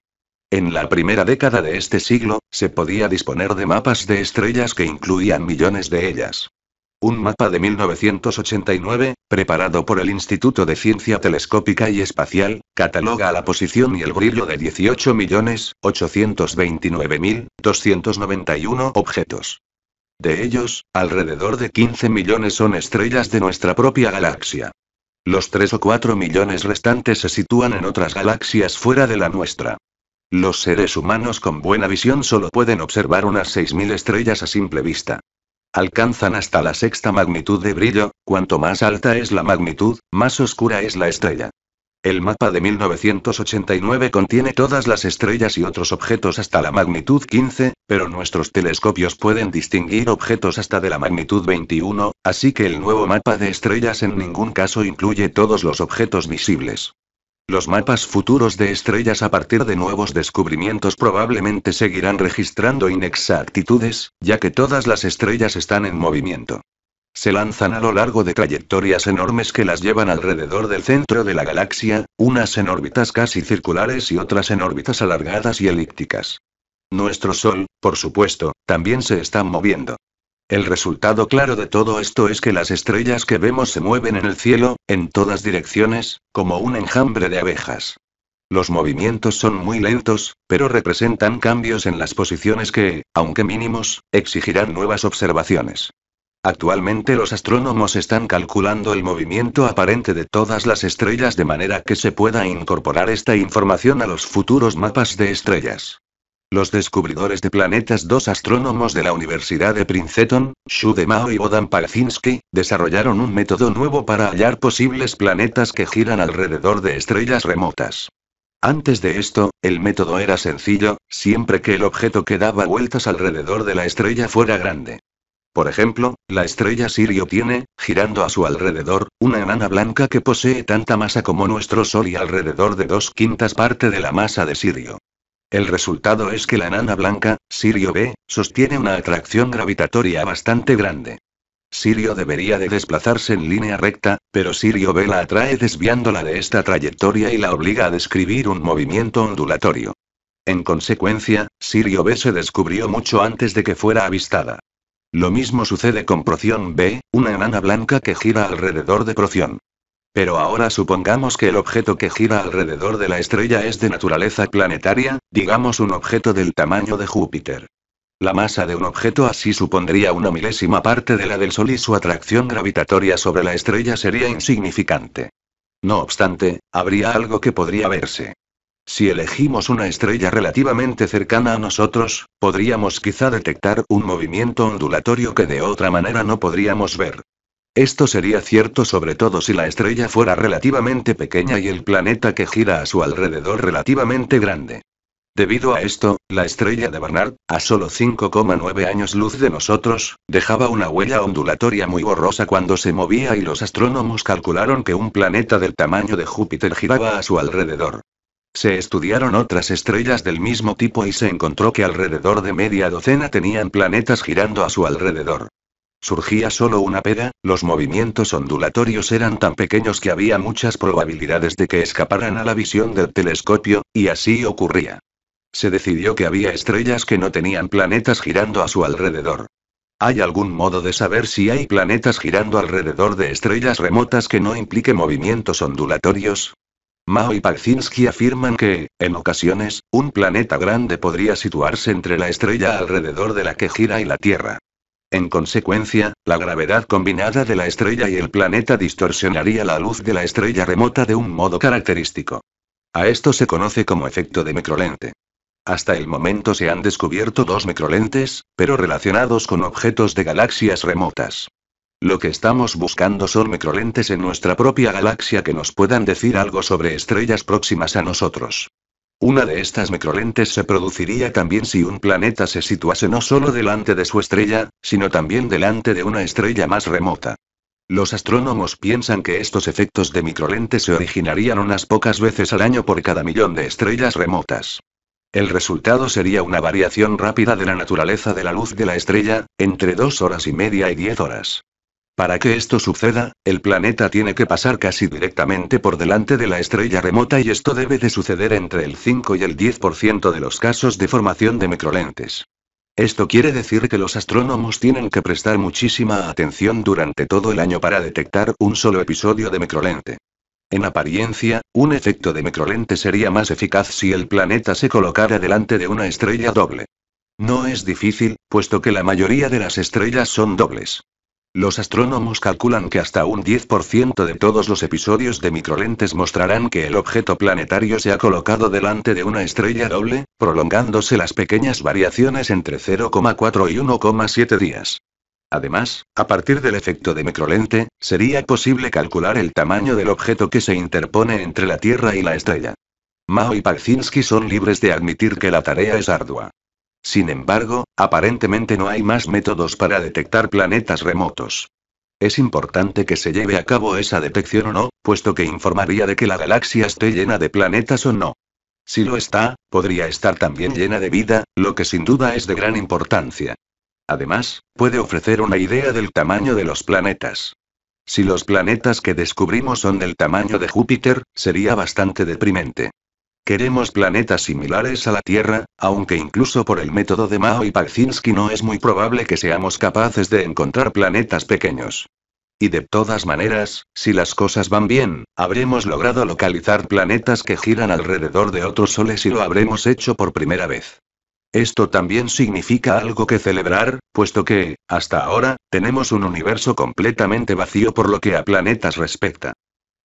En la primera década de este siglo, se podía disponer de mapas de estrellas que incluían millones de ellas. Un mapa de 1989, preparado por el Instituto de Ciencia Telescópica y Espacial, cataloga la posición y el brillo de 18.829.291 objetos. De ellos, alrededor de 15 millones son estrellas de nuestra propia galaxia. Los 3 o 4 millones restantes se sitúan en otras galaxias fuera de la nuestra. Los seres humanos con buena visión solo pueden observar unas 6.000 estrellas a simple vista. Alcanzan hasta la sexta magnitud de brillo, cuanto más alta es la magnitud, más oscura es la estrella. El mapa de 1989 contiene todas las estrellas y otros objetos hasta la magnitud 15, pero nuestros telescopios pueden distinguir objetos hasta de la magnitud 21, así que el nuevo mapa de estrellas en ningún caso incluye todos los objetos visibles. Los mapas futuros de estrellas a partir de nuevos descubrimientos probablemente seguirán registrando inexactitudes, ya que todas las estrellas están en movimiento. Se lanzan a lo largo de trayectorias enormes que las llevan alrededor del centro de la galaxia, unas en órbitas casi circulares y otras en órbitas alargadas y elípticas. Nuestro Sol, por supuesto, también se está moviendo. El resultado claro de todo esto es que las estrellas que vemos se mueven en el cielo, en todas direcciones, como un enjambre de abejas. Los movimientos son muy lentos, pero representan cambios en las posiciones que, aunque mínimos, exigirán nuevas observaciones. Actualmente los astrónomos están calculando el movimiento aparente de todas las estrellas de manera que se pueda incorporar esta información a los futuros mapas de estrellas. Los descubridores de planetas, dos astrónomos de la Universidad de Princeton, Shu de Mao y Bodan Palacinski, desarrollaron un método nuevo para hallar posibles planetas que giran alrededor de estrellas remotas. Antes de esto, el método era sencillo, siempre que el objeto que daba vueltas alrededor de la estrella fuera grande. Por ejemplo, la estrella Sirio tiene, girando a su alrededor, una enana blanca que posee tanta masa como nuestro Sol y alrededor de dos quintas parte de la masa de Sirio. El resultado es que la nana blanca, Sirio B, sostiene una atracción gravitatoria bastante grande. Sirio debería de desplazarse en línea recta, pero Sirio B la atrae desviándola de esta trayectoria y la obliga a describir un movimiento ondulatorio. En consecuencia, Sirio B se descubrió mucho antes de que fuera avistada. Lo mismo sucede con Proción B, una enana blanca que gira alrededor de Proción. Pero ahora supongamos que el objeto que gira alrededor de la estrella es de naturaleza planetaria, digamos un objeto del tamaño de Júpiter. La masa de un objeto así supondría una milésima parte de la del Sol y su atracción gravitatoria sobre la estrella sería insignificante. No obstante, habría algo que podría verse. Si elegimos una estrella relativamente cercana a nosotros, podríamos quizá detectar un movimiento ondulatorio que de otra manera no podríamos ver. Esto sería cierto sobre todo si la estrella fuera relativamente pequeña y el planeta que gira a su alrededor relativamente grande. Debido a esto, la estrella de Barnard, a solo 5,9 años luz de nosotros, dejaba una huella ondulatoria muy borrosa cuando se movía y los astrónomos calcularon que un planeta del tamaño de Júpiter giraba a su alrededor. Se estudiaron otras estrellas del mismo tipo y se encontró que alrededor de media docena tenían planetas girando a su alrededor. Surgía solo una peda. los movimientos ondulatorios eran tan pequeños que había muchas probabilidades de que escaparan a la visión del telescopio, y así ocurría. Se decidió que había estrellas que no tenían planetas girando a su alrededor. ¿Hay algún modo de saber si hay planetas girando alrededor de estrellas remotas que no implique movimientos ondulatorios? Mao y Palzinski afirman que, en ocasiones, un planeta grande podría situarse entre la estrella alrededor de la que gira y la Tierra. En consecuencia, la gravedad combinada de la estrella y el planeta distorsionaría la luz de la estrella remota de un modo característico. A esto se conoce como efecto de microlente. Hasta el momento se han descubierto dos microlentes, pero relacionados con objetos de galaxias remotas. Lo que estamos buscando son microlentes en nuestra propia galaxia que nos puedan decir algo sobre estrellas próximas a nosotros. Una de estas microlentes se produciría también si un planeta se situase no solo delante de su estrella, sino también delante de una estrella más remota. Los astrónomos piensan que estos efectos de microlentes se originarían unas pocas veces al año por cada millón de estrellas remotas. El resultado sería una variación rápida de la naturaleza de la luz de la estrella, entre dos horas y media y diez horas. Para que esto suceda, el planeta tiene que pasar casi directamente por delante de la estrella remota y esto debe de suceder entre el 5 y el 10% de los casos de formación de microlentes. Esto quiere decir que los astrónomos tienen que prestar muchísima atención durante todo el año para detectar un solo episodio de microlente. En apariencia, un efecto de microlente sería más eficaz si el planeta se colocara delante de una estrella doble. No es difícil, puesto que la mayoría de las estrellas son dobles. Los astrónomos calculan que hasta un 10% de todos los episodios de microlentes mostrarán que el objeto planetario se ha colocado delante de una estrella doble, prolongándose las pequeñas variaciones entre 0,4 y 1,7 días. Además, a partir del efecto de microlente, sería posible calcular el tamaño del objeto que se interpone entre la Tierra y la estrella. Mao y Paczynski son libres de admitir que la tarea es ardua. Sin embargo, aparentemente no hay más métodos para detectar planetas remotos. Es importante que se lleve a cabo esa detección o no, puesto que informaría de que la galaxia esté llena de planetas o no. Si lo está, podría estar también llena de vida, lo que sin duda es de gran importancia. Además, puede ofrecer una idea del tamaño de los planetas. Si los planetas que descubrimos son del tamaño de Júpiter, sería bastante deprimente. Queremos planetas similares a la Tierra, aunque incluso por el método de Mao y Paczynski no es muy probable que seamos capaces de encontrar planetas pequeños. Y de todas maneras, si las cosas van bien, habremos logrado localizar planetas que giran alrededor de otros soles y lo habremos hecho por primera vez. Esto también significa algo que celebrar, puesto que, hasta ahora, tenemos un universo completamente vacío por lo que a planetas respecta.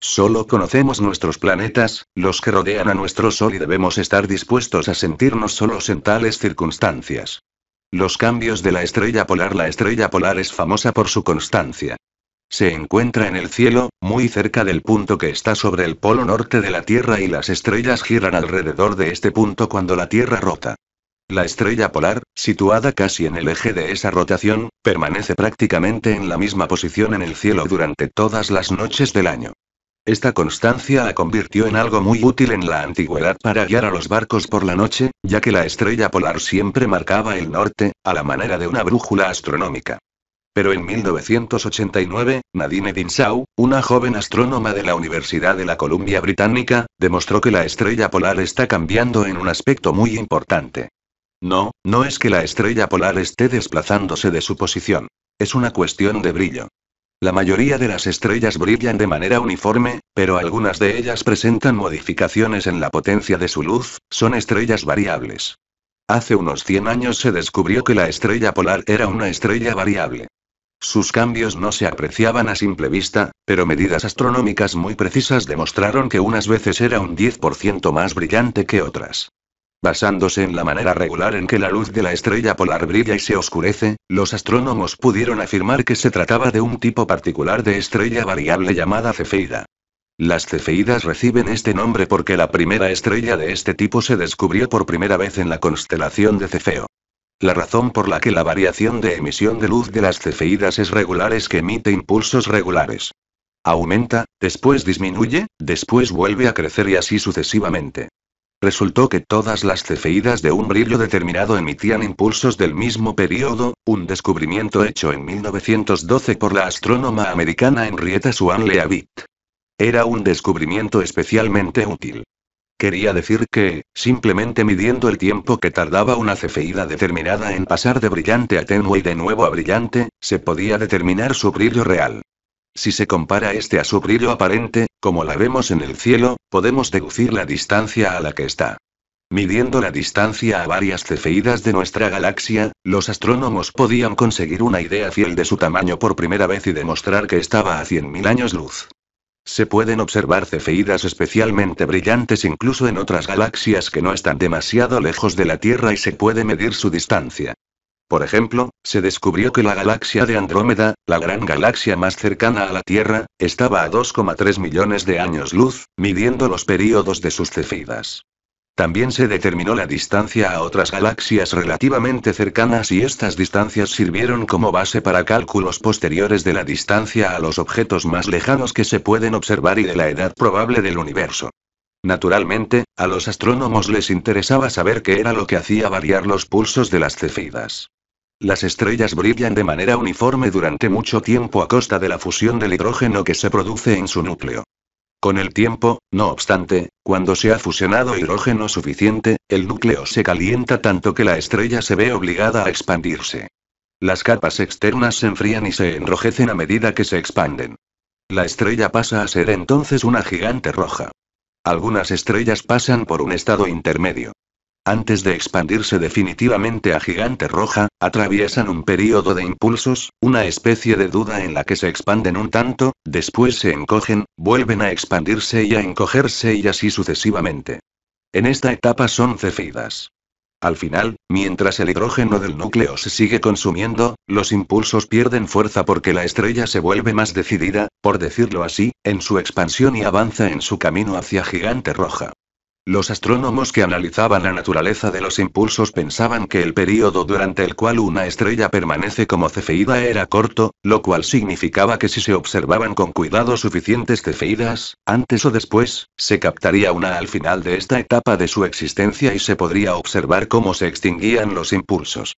Solo conocemos nuestros planetas, los que rodean a nuestro Sol y debemos estar dispuestos a sentirnos solos en tales circunstancias. Los cambios de la estrella polar La estrella polar es famosa por su constancia. Se encuentra en el cielo, muy cerca del punto que está sobre el polo norte de la Tierra y las estrellas giran alrededor de este punto cuando la Tierra rota. La estrella polar, situada casi en el eje de esa rotación, permanece prácticamente en la misma posición en el cielo durante todas las noches del año. Esta constancia la convirtió en algo muy útil en la antigüedad para guiar a los barcos por la noche, ya que la estrella polar siempre marcaba el norte, a la manera de una brújula astronómica. Pero en 1989, Nadine Dinsau, una joven astrónoma de la Universidad de la Columbia Británica, demostró que la estrella polar está cambiando en un aspecto muy importante. No, no es que la estrella polar esté desplazándose de su posición. Es una cuestión de brillo. La mayoría de las estrellas brillan de manera uniforme, pero algunas de ellas presentan modificaciones en la potencia de su luz, son estrellas variables. Hace unos 100 años se descubrió que la estrella polar era una estrella variable. Sus cambios no se apreciaban a simple vista, pero medidas astronómicas muy precisas demostraron que unas veces era un 10% más brillante que otras. Basándose en la manera regular en que la luz de la estrella polar brilla y se oscurece, los astrónomos pudieron afirmar que se trataba de un tipo particular de estrella variable llamada cefeida. Las cefeidas reciben este nombre porque la primera estrella de este tipo se descubrió por primera vez en la constelación de Cefeo. La razón por la que la variación de emisión de luz de las cefeidas es regular es que emite impulsos regulares. Aumenta, después disminuye, después vuelve a crecer y así sucesivamente. Resultó que todas las cefeídas de un brillo determinado emitían impulsos del mismo periodo, un descubrimiento hecho en 1912 por la astrónoma americana Henrietta Swan Leavitt. Era un descubrimiento especialmente útil. Quería decir que, simplemente midiendo el tiempo que tardaba una cefeída determinada en pasar de brillante a tenue y de nuevo a brillante, se podía determinar su brillo real. Si se compara este a su brillo aparente, como la vemos en el cielo, podemos deducir la distancia a la que está. Midiendo la distancia a varias cefeidas de nuestra galaxia, los astrónomos podían conseguir una idea fiel de su tamaño por primera vez y demostrar que estaba a 100.000 años luz. Se pueden observar cefeidas especialmente brillantes incluso en otras galaxias que no están demasiado lejos de la Tierra y se puede medir su distancia. Por ejemplo, se descubrió que la galaxia de Andrómeda, la gran galaxia más cercana a la Tierra, estaba a 2,3 millones de años luz, midiendo los períodos de sus cefidas. También se determinó la distancia a otras galaxias relativamente cercanas y estas distancias sirvieron como base para cálculos posteriores de la distancia a los objetos más lejanos que se pueden observar y de la edad probable del universo. Naturalmente, a los astrónomos les interesaba saber qué era lo que hacía variar los pulsos de las cefidas. Las estrellas brillan de manera uniforme durante mucho tiempo a costa de la fusión del hidrógeno que se produce en su núcleo. Con el tiempo, no obstante, cuando se ha fusionado hidrógeno suficiente, el núcleo se calienta tanto que la estrella se ve obligada a expandirse. Las capas externas se enfrían y se enrojecen a medida que se expanden. La estrella pasa a ser entonces una gigante roja. Algunas estrellas pasan por un estado intermedio. Antes de expandirse definitivamente a Gigante Roja, atraviesan un período de impulsos, una especie de duda en la que se expanden un tanto, después se encogen, vuelven a expandirse y a encogerse y así sucesivamente. En esta etapa son cefidas. Al final, mientras el hidrógeno del núcleo se sigue consumiendo, los impulsos pierden fuerza porque la estrella se vuelve más decidida, por decirlo así, en su expansión y avanza en su camino hacia Gigante Roja. Los astrónomos que analizaban la naturaleza de los impulsos pensaban que el período durante el cual una estrella permanece como cefeída era corto, lo cual significaba que si se observaban con cuidado suficientes cefeidas, antes o después, se captaría una al final de esta etapa de su existencia y se podría observar cómo se extinguían los impulsos.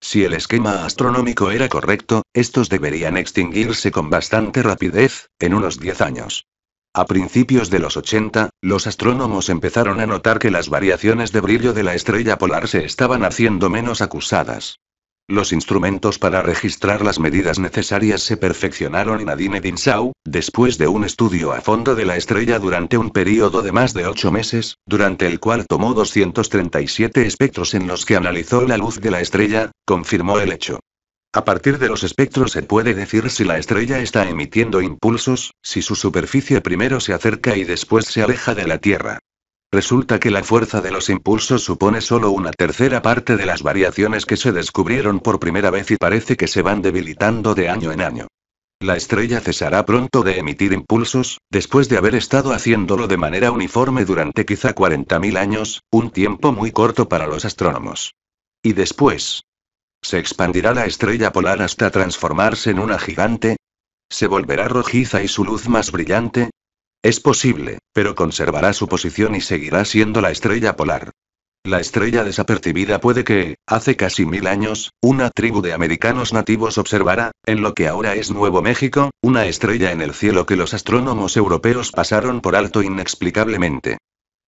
Si el esquema astronómico era correcto, estos deberían extinguirse con bastante rapidez, en unos 10 años. A principios de los 80, los astrónomos empezaron a notar que las variaciones de brillo de la estrella polar se estaban haciendo menos acusadas. Los instrumentos para registrar las medidas necesarias se perfeccionaron en Adine Dinsau, después de un estudio a fondo de la estrella durante un período de más de ocho meses, durante el cual tomó 237 espectros en los que analizó la luz de la estrella, confirmó el hecho. A partir de los espectros se puede decir si la estrella está emitiendo impulsos, si su superficie primero se acerca y después se aleja de la Tierra. Resulta que la fuerza de los impulsos supone solo una tercera parte de las variaciones que se descubrieron por primera vez y parece que se van debilitando de año en año. La estrella cesará pronto de emitir impulsos, después de haber estado haciéndolo de manera uniforme durante quizá 40.000 años, un tiempo muy corto para los astrónomos. Y después, ¿Se expandirá la estrella polar hasta transformarse en una gigante? ¿Se volverá rojiza y su luz más brillante? Es posible, pero conservará su posición y seguirá siendo la estrella polar. La estrella desapercibida puede que, hace casi mil años, una tribu de americanos nativos observara, en lo que ahora es Nuevo México, una estrella en el cielo que los astrónomos europeos pasaron por alto inexplicablemente.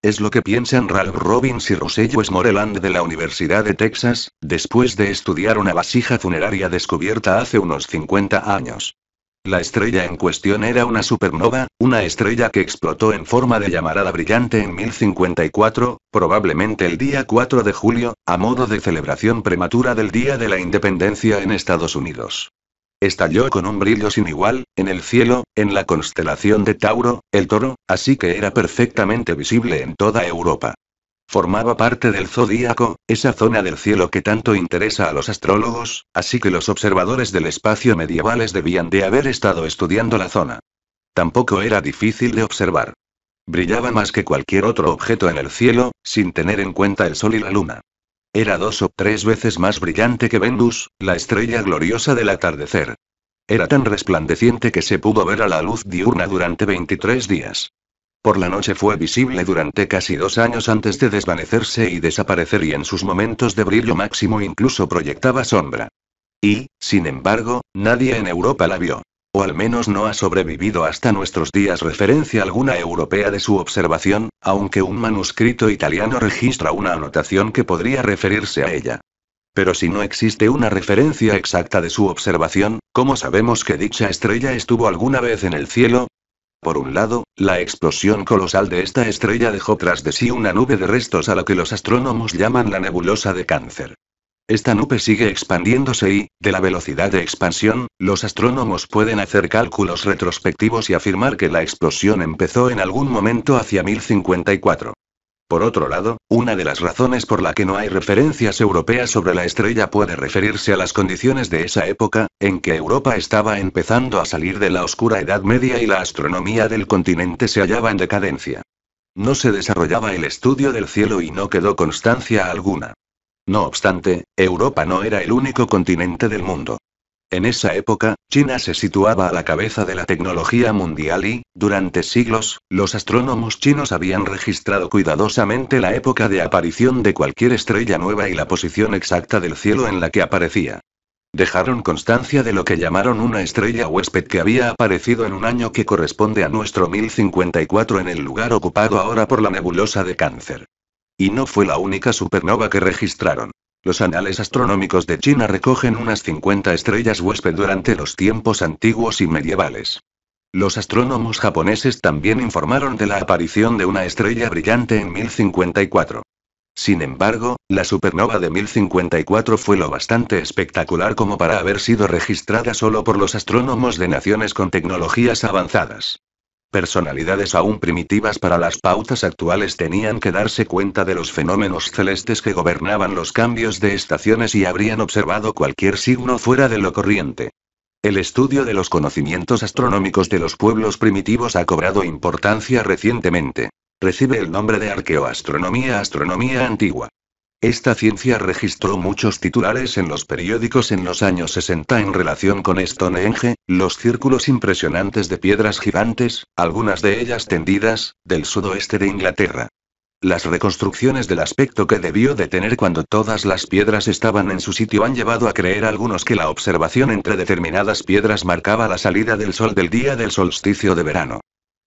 Es lo que piensan Ralph Robbins y Rosello Smoreland de la Universidad de Texas, después de estudiar una vasija funeraria descubierta hace unos 50 años. La estrella en cuestión era una supernova, una estrella que explotó en forma de llamarada brillante en 1054, probablemente el día 4 de julio, a modo de celebración prematura del Día de la Independencia en Estados Unidos estalló con un brillo sin igual, en el cielo, en la constelación de Tauro, el toro, así que era perfectamente visible en toda Europa. Formaba parte del zodíaco, esa zona del cielo que tanto interesa a los astrólogos, así que los observadores del espacio medievales debían de haber estado estudiando la zona. Tampoco era difícil de observar. Brillaba más que cualquier otro objeto en el cielo, sin tener en cuenta el sol y la luna. Era dos o tres veces más brillante que Vendus, la estrella gloriosa del atardecer. Era tan resplandeciente que se pudo ver a la luz diurna durante 23 días. Por la noche fue visible durante casi dos años antes de desvanecerse y desaparecer y en sus momentos de brillo máximo incluso proyectaba sombra. Y, sin embargo, nadie en Europa la vio o al menos no ha sobrevivido hasta nuestros días referencia alguna europea de su observación, aunque un manuscrito italiano registra una anotación que podría referirse a ella. Pero si no existe una referencia exacta de su observación, ¿cómo sabemos que dicha estrella estuvo alguna vez en el cielo? Por un lado, la explosión colosal de esta estrella dejó tras de sí una nube de restos a lo que los astrónomos llaman la nebulosa de cáncer. Esta nube sigue expandiéndose y, de la velocidad de expansión, los astrónomos pueden hacer cálculos retrospectivos y afirmar que la explosión empezó en algún momento hacia 1054. Por otro lado, una de las razones por la que no hay referencias europeas sobre la estrella puede referirse a las condiciones de esa época, en que Europa estaba empezando a salir de la oscura Edad Media y la astronomía del continente se hallaba en decadencia. No se desarrollaba el estudio del cielo y no quedó constancia alguna. No obstante, Europa no era el único continente del mundo. En esa época, China se situaba a la cabeza de la tecnología mundial y, durante siglos, los astrónomos chinos habían registrado cuidadosamente la época de aparición de cualquier estrella nueva y la posición exacta del cielo en la que aparecía. Dejaron constancia de lo que llamaron una estrella huésped que había aparecido en un año que corresponde a nuestro 1054 en el lugar ocupado ahora por la nebulosa de cáncer. Y no fue la única supernova que registraron. Los anales astronómicos de China recogen unas 50 estrellas huésped durante los tiempos antiguos y medievales. Los astrónomos japoneses también informaron de la aparición de una estrella brillante en 1054. Sin embargo, la supernova de 1054 fue lo bastante espectacular como para haber sido registrada solo por los astrónomos de naciones con tecnologías avanzadas. Personalidades aún primitivas para las pautas actuales tenían que darse cuenta de los fenómenos celestes que gobernaban los cambios de estaciones y habrían observado cualquier signo fuera de lo corriente. El estudio de los conocimientos astronómicos de los pueblos primitivos ha cobrado importancia recientemente. Recibe el nombre de arqueoastronomía, astronomía antigua. Esta ciencia registró muchos titulares en los periódicos en los años 60 en relación con Stonehenge, los círculos impresionantes de piedras gigantes, algunas de ellas tendidas, del sudoeste de Inglaterra. Las reconstrucciones del aspecto que debió de tener cuando todas las piedras estaban en su sitio han llevado a creer algunos que la observación entre determinadas piedras marcaba la salida del sol del día del solsticio de verano.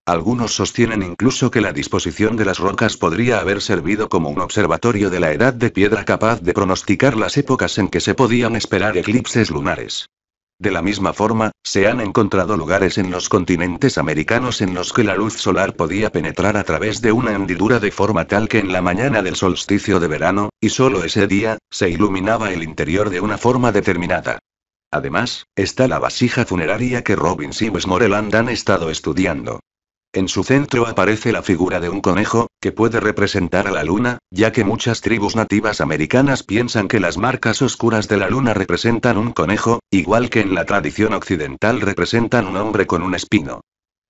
Algunos sostienen incluso que la disposición de las rocas podría haber servido como un observatorio de la edad de piedra capaz de pronosticar las épocas en que se podían esperar eclipses lunares. De la misma forma, se han encontrado lugares en los continentes americanos en los que la luz solar podía penetrar a través de una hendidura de forma tal que en la mañana del solsticio de verano, y solo ese día, se iluminaba el interior de una forma determinada. Además, está la vasija funeraria que Robbins y Moreland han estado estudiando. En su centro aparece la figura de un conejo, que puede representar a la luna, ya que muchas tribus nativas americanas piensan que las marcas oscuras de la luna representan un conejo, igual que en la tradición occidental representan un hombre con un espino.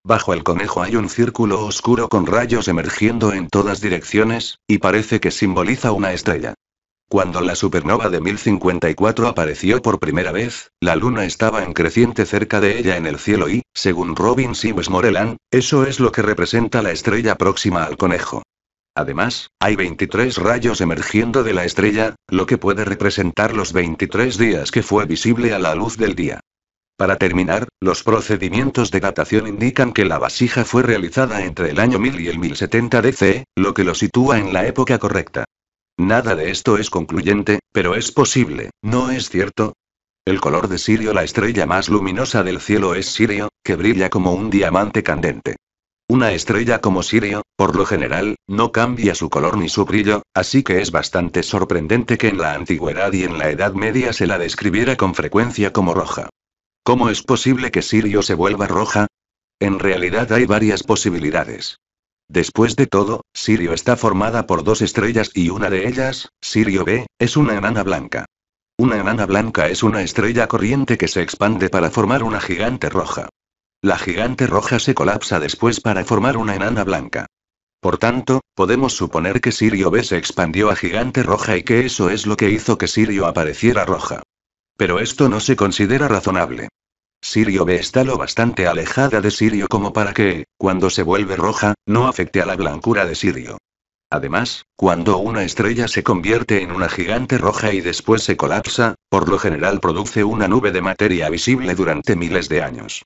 Bajo el conejo hay un círculo oscuro con rayos emergiendo en todas direcciones, y parece que simboliza una estrella. Cuando la supernova de 1054 apareció por primera vez, la luna estaba en creciente cerca de ella en el cielo y, según Robin Sims Moreland, eso es lo que representa la estrella próxima al conejo. Además, hay 23 rayos emergiendo de la estrella, lo que puede representar los 23 días que fue visible a la luz del día. Para terminar, los procedimientos de datación indican que la vasija fue realizada entre el año 1000 y el 1070 DC, lo que lo sitúa en la época correcta. Nada de esto es concluyente, pero es posible, ¿no es cierto? El color de Sirio, la estrella más luminosa del cielo, es Sirio, que brilla como un diamante candente. Una estrella como Sirio, por lo general, no cambia su color ni su brillo, así que es bastante sorprendente que en la antigüedad y en la Edad Media se la describiera con frecuencia como roja. ¿Cómo es posible que Sirio se vuelva roja? En realidad hay varias posibilidades. Después de todo, Sirio está formada por dos estrellas y una de ellas, Sirio B, es una enana blanca. Una enana blanca es una estrella corriente que se expande para formar una gigante roja. La gigante roja se colapsa después para formar una enana blanca. Por tanto, podemos suponer que Sirio B se expandió a gigante roja y que eso es lo que hizo que Sirio apareciera roja. Pero esto no se considera razonable. Sirio B está lo bastante alejada de Sirio como para que, cuando se vuelve roja, no afecte a la blancura de Sirio. Además, cuando una estrella se convierte en una gigante roja y después se colapsa, por lo general produce una nube de materia visible durante miles de años.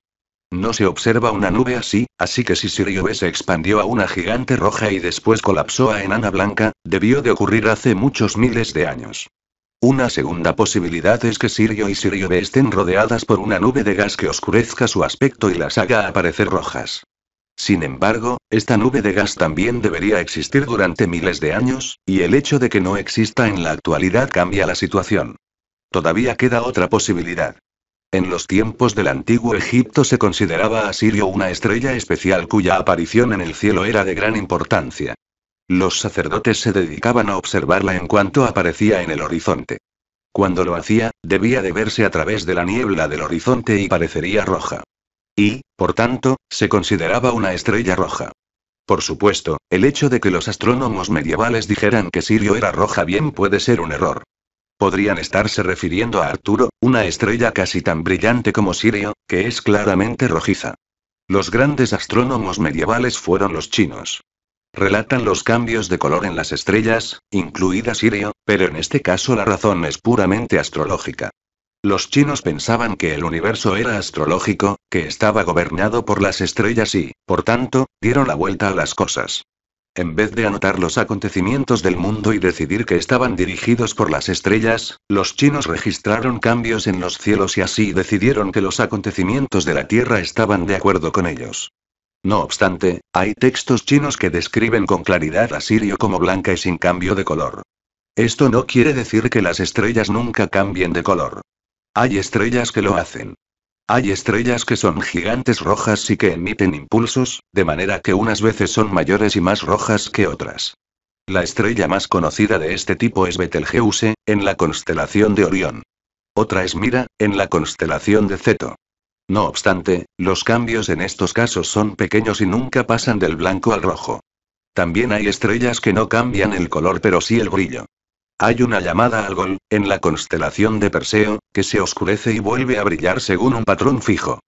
No se observa una nube así, así que si Sirio B se expandió a una gigante roja y después colapsó a enana blanca, debió de ocurrir hace muchos miles de años. Una segunda posibilidad es que Sirio y Sirio B estén rodeadas por una nube de gas que oscurezca su aspecto y las haga aparecer rojas. Sin embargo, esta nube de gas también debería existir durante miles de años, y el hecho de que no exista en la actualidad cambia la situación. Todavía queda otra posibilidad. En los tiempos del antiguo Egipto se consideraba a Sirio una estrella especial cuya aparición en el cielo era de gran importancia. Los sacerdotes se dedicaban a observarla en cuanto aparecía en el horizonte. Cuando lo hacía, debía de verse a través de la niebla del horizonte y parecería roja. Y, por tanto, se consideraba una estrella roja. Por supuesto, el hecho de que los astrónomos medievales dijeran que Sirio era roja bien puede ser un error. Podrían estarse refiriendo a Arturo, una estrella casi tan brillante como Sirio, que es claramente rojiza. Los grandes astrónomos medievales fueron los chinos relatan los cambios de color en las estrellas, incluida Sirio, pero en este caso la razón es puramente astrológica. Los chinos pensaban que el universo era astrológico, que estaba gobernado por las estrellas y, por tanto, dieron la vuelta a las cosas. En vez de anotar los acontecimientos del mundo y decidir que estaban dirigidos por las estrellas, los chinos registraron cambios en los cielos y así decidieron que los acontecimientos de la Tierra estaban de acuerdo con ellos. No obstante, hay textos chinos que describen con claridad a Sirio como blanca y sin cambio de color. Esto no quiere decir que las estrellas nunca cambien de color. Hay estrellas que lo hacen. Hay estrellas que son gigantes rojas y que emiten impulsos, de manera que unas veces son mayores y más rojas que otras. La estrella más conocida de este tipo es Betelgeuse, en la constelación de Orión. Otra es Mira, en la constelación de Ceto. No obstante, los cambios en estos casos son pequeños y nunca pasan del blanco al rojo. También hay estrellas que no cambian el color pero sí el brillo. Hay una llamada al en la constelación de Perseo, que se oscurece y vuelve a brillar según un patrón fijo.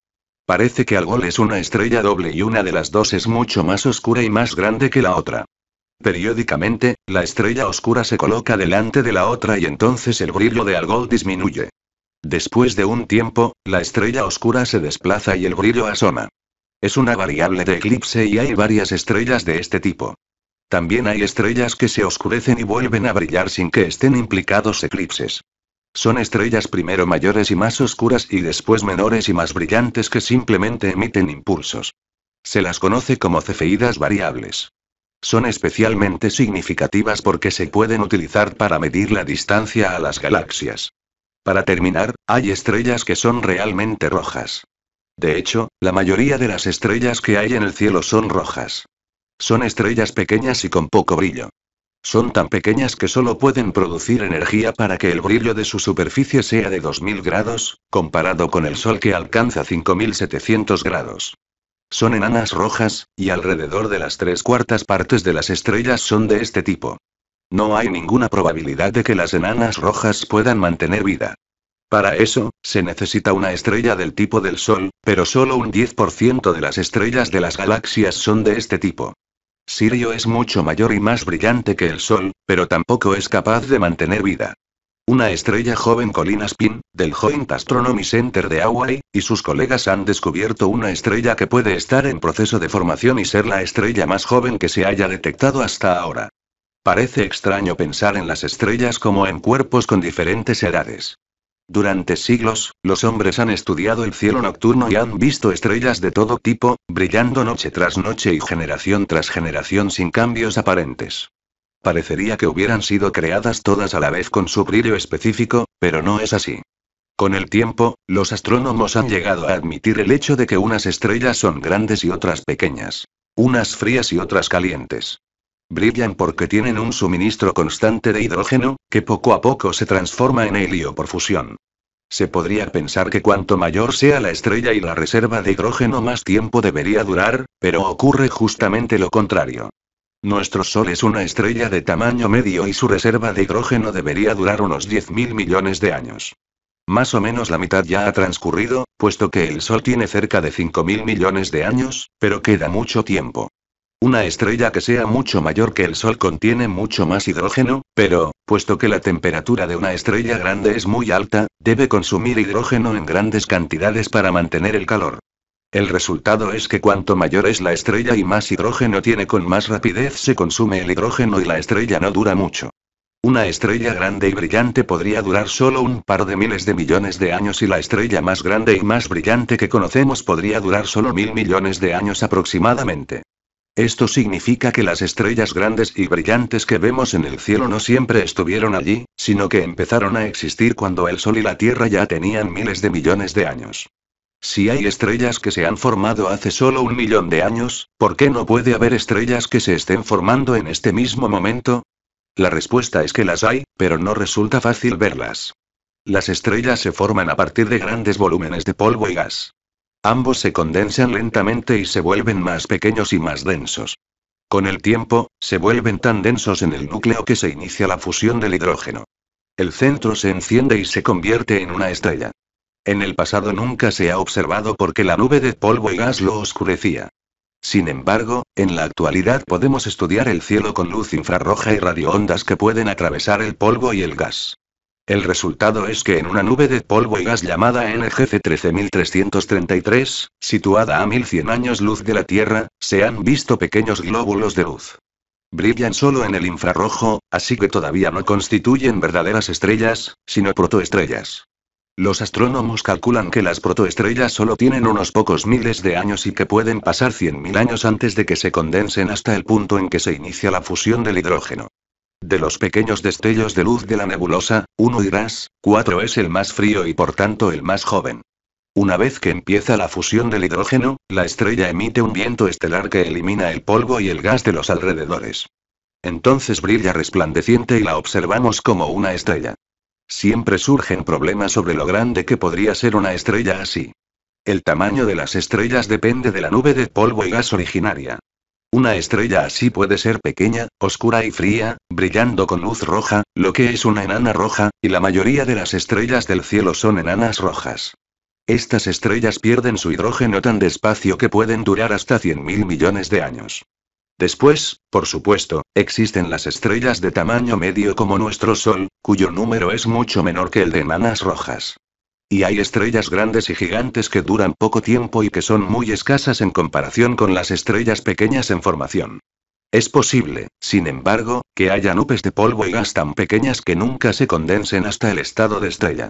Parece que Algol es una estrella doble y una de las dos es mucho más oscura y más grande que la otra. Periódicamente, la estrella oscura se coloca delante de la otra y entonces el brillo de Algol disminuye. Después de un tiempo, la estrella oscura se desplaza y el brillo asoma. Es una variable de eclipse y hay varias estrellas de este tipo. También hay estrellas que se oscurecen y vuelven a brillar sin que estén implicados eclipses. Son estrellas primero mayores y más oscuras y después menores y más brillantes que simplemente emiten impulsos. Se las conoce como cefeidas variables. Son especialmente significativas porque se pueden utilizar para medir la distancia a las galaxias. Para terminar, hay estrellas que son realmente rojas. De hecho, la mayoría de las estrellas que hay en el cielo son rojas. Son estrellas pequeñas y con poco brillo. Son tan pequeñas que solo pueden producir energía para que el brillo de su superficie sea de 2000 grados, comparado con el Sol que alcanza 5700 grados. Son enanas rojas, y alrededor de las tres cuartas partes de las estrellas son de este tipo. No hay ninguna probabilidad de que las enanas rojas puedan mantener vida. Para eso, se necesita una estrella del tipo del Sol, pero solo un 10% de las estrellas de las galaxias son de este tipo. Sirio es mucho mayor y más brillante que el Sol, pero tampoco es capaz de mantener vida. Una estrella joven Colina Spin, del Joint Astronomy Center de Hawaii, y sus colegas han descubierto una estrella que puede estar en proceso de formación y ser la estrella más joven que se haya detectado hasta ahora. Parece extraño pensar en las estrellas como en cuerpos con diferentes edades. Durante siglos, los hombres han estudiado el cielo nocturno y han visto estrellas de todo tipo, brillando noche tras noche y generación tras generación sin cambios aparentes. Parecería que hubieran sido creadas todas a la vez con su brillo específico, pero no es así. Con el tiempo, los astrónomos han llegado a admitir el hecho de que unas estrellas son grandes y otras pequeñas. Unas frías y otras calientes. Brillan porque tienen un suministro constante de hidrógeno, que poco a poco se transforma en helio por fusión. Se podría pensar que cuanto mayor sea la estrella y la reserva de hidrógeno más tiempo debería durar, pero ocurre justamente lo contrario. Nuestro Sol es una estrella de tamaño medio y su reserva de hidrógeno debería durar unos 10.000 millones de años. Más o menos la mitad ya ha transcurrido, puesto que el Sol tiene cerca de 5.000 millones de años, pero queda mucho tiempo. Una estrella que sea mucho mayor que el Sol contiene mucho más hidrógeno, pero, puesto que la temperatura de una estrella grande es muy alta, debe consumir hidrógeno en grandes cantidades para mantener el calor. El resultado es que cuanto mayor es la estrella y más hidrógeno tiene con más rapidez se consume el hidrógeno y la estrella no dura mucho. Una estrella grande y brillante podría durar solo un par de miles de millones de años y la estrella más grande y más brillante que conocemos podría durar solo mil millones de años aproximadamente. Esto significa que las estrellas grandes y brillantes que vemos en el cielo no siempre estuvieron allí, sino que empezaron a existir cuando el Sol y la Tierra ya tenían miles de millones de años. Si hay estrellas que se han formado hace solo un millón de años, ¿por qué no puede haber estrellas que se estén formando en este mismo momento? La respuesta es que las hay, pero no resulta fácil verlas. Las estrellas se forman a partir de grandes volúmenes de polvo y gas. Ambos se condensan lentamente y se vuelven más pequeños y más densos. Con el tiempo, se vuelven tan densos en el núcleo que se inicia la fusión del hidrógeno. El centro se enciende y se convierte en una estrella. En el pasado nunca se ha observado porque la nube de polvo y gas lo oscurecía. Sin embargo, en la actualidad podemos estudiar el cielo con luz infrarroja y radioondas que pueden atravesar el polvo y el gas. El resultado es que en una nube de polvo y gas llamada NGC 13333, situada a 1100 años luz de la Tierra, se han visto pequeños glóbulos de luz. Brillan solo en el infrarrojo, así que todavía no constituyen verdaderas estrellas, sino protoestrellas. Los astrónomos calculan que las protoestrellas solo tienen unos pocos miles de años y que pueden pasar 100.000 años antes de que se condensen hasta el punto en que se inicia la fusión del hidrógeno. De los pequeños destellos de luz de la nebulosa, uno irás, 4 es el más frío y por tanto el más joven. Una vez que empieza la fusión del hidrógeno, la estrella emite un viento estelar que elimina el polvo y el gas de los alrededores. Entonces brilla resplandeciente y la observamos como una estrella. Siempre surgen problemas sobre lo grande que podría ser una estrella así. El tamaño de las estrellas depende de la nube de polvo y gas originaria. Una estrella así puede ser pequeña, oscura y fría, brillando con luz roja, lo que es una enana roja, y la mayoría de las estrellas del cielo son enanas rojas. Estas estrellas pierden su hidrógeno tan despacio que pueden durar hasta 100.000 millones de años. Después, por supuesto, existen las estrellas de tamaño medio como nuestro Sol, cuyo número es mucho menor que el de enanas rojas. Y hay estrellas grandes y gigantes que duran poco tiempo y que son muy escasas en comparación con las estrellas pequeñas en formación. Es posible, sin embargo, que haya nubes de polvo y gas tan pequeñas que nunca se condensen hasta el estado de estrella.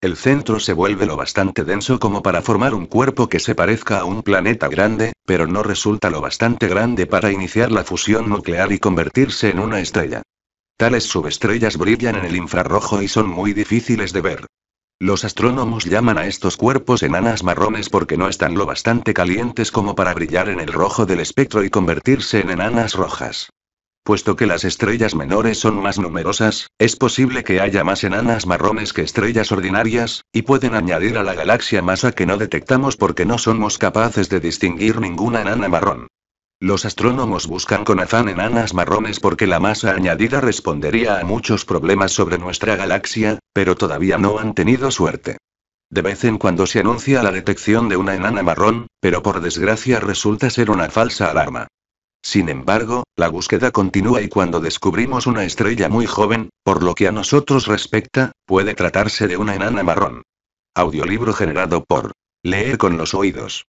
El centro se vuelve lo bastante denso como para formar un cuerpo que se parezca a un planeta grande, pero no resulta lo bastante grande para iniciar la fusión nuclear y convertirse en una estrella. Tales subestrellas brillan en el infrarrojo y son muy difíciles de ver. Los astrónomos llaman a estos cuerpos enanas marrones porque no están lo bastante calientes como para brillar en el rojo del espectro y convertirse en enanas rojas. Puesto que las estrellas menores son más numerosas, es posible que haya más enanas marrones que estrellas ordinarias, y pueden añadir a la galaxia masa que no detectamos porque no somos capaces de distinguir ninguna enana marrón. Los astrónomos buscan con afán enanas marrones porque la masa añadida respondería a muchos problemas sobre nuestra galaxia, pero todavía no han tenido suerte. De vez en cuando se anuncia la detección de una enana marrón, pero por desgracia resulta ser una falsa alarma. Sin embargo, la búsqueda continúa y cuando descubrimos una estrella muy joven, por lo que a nosotros respecta, puede tratarse de una enana marrón. Audiolibro generado por Leer con los oídos.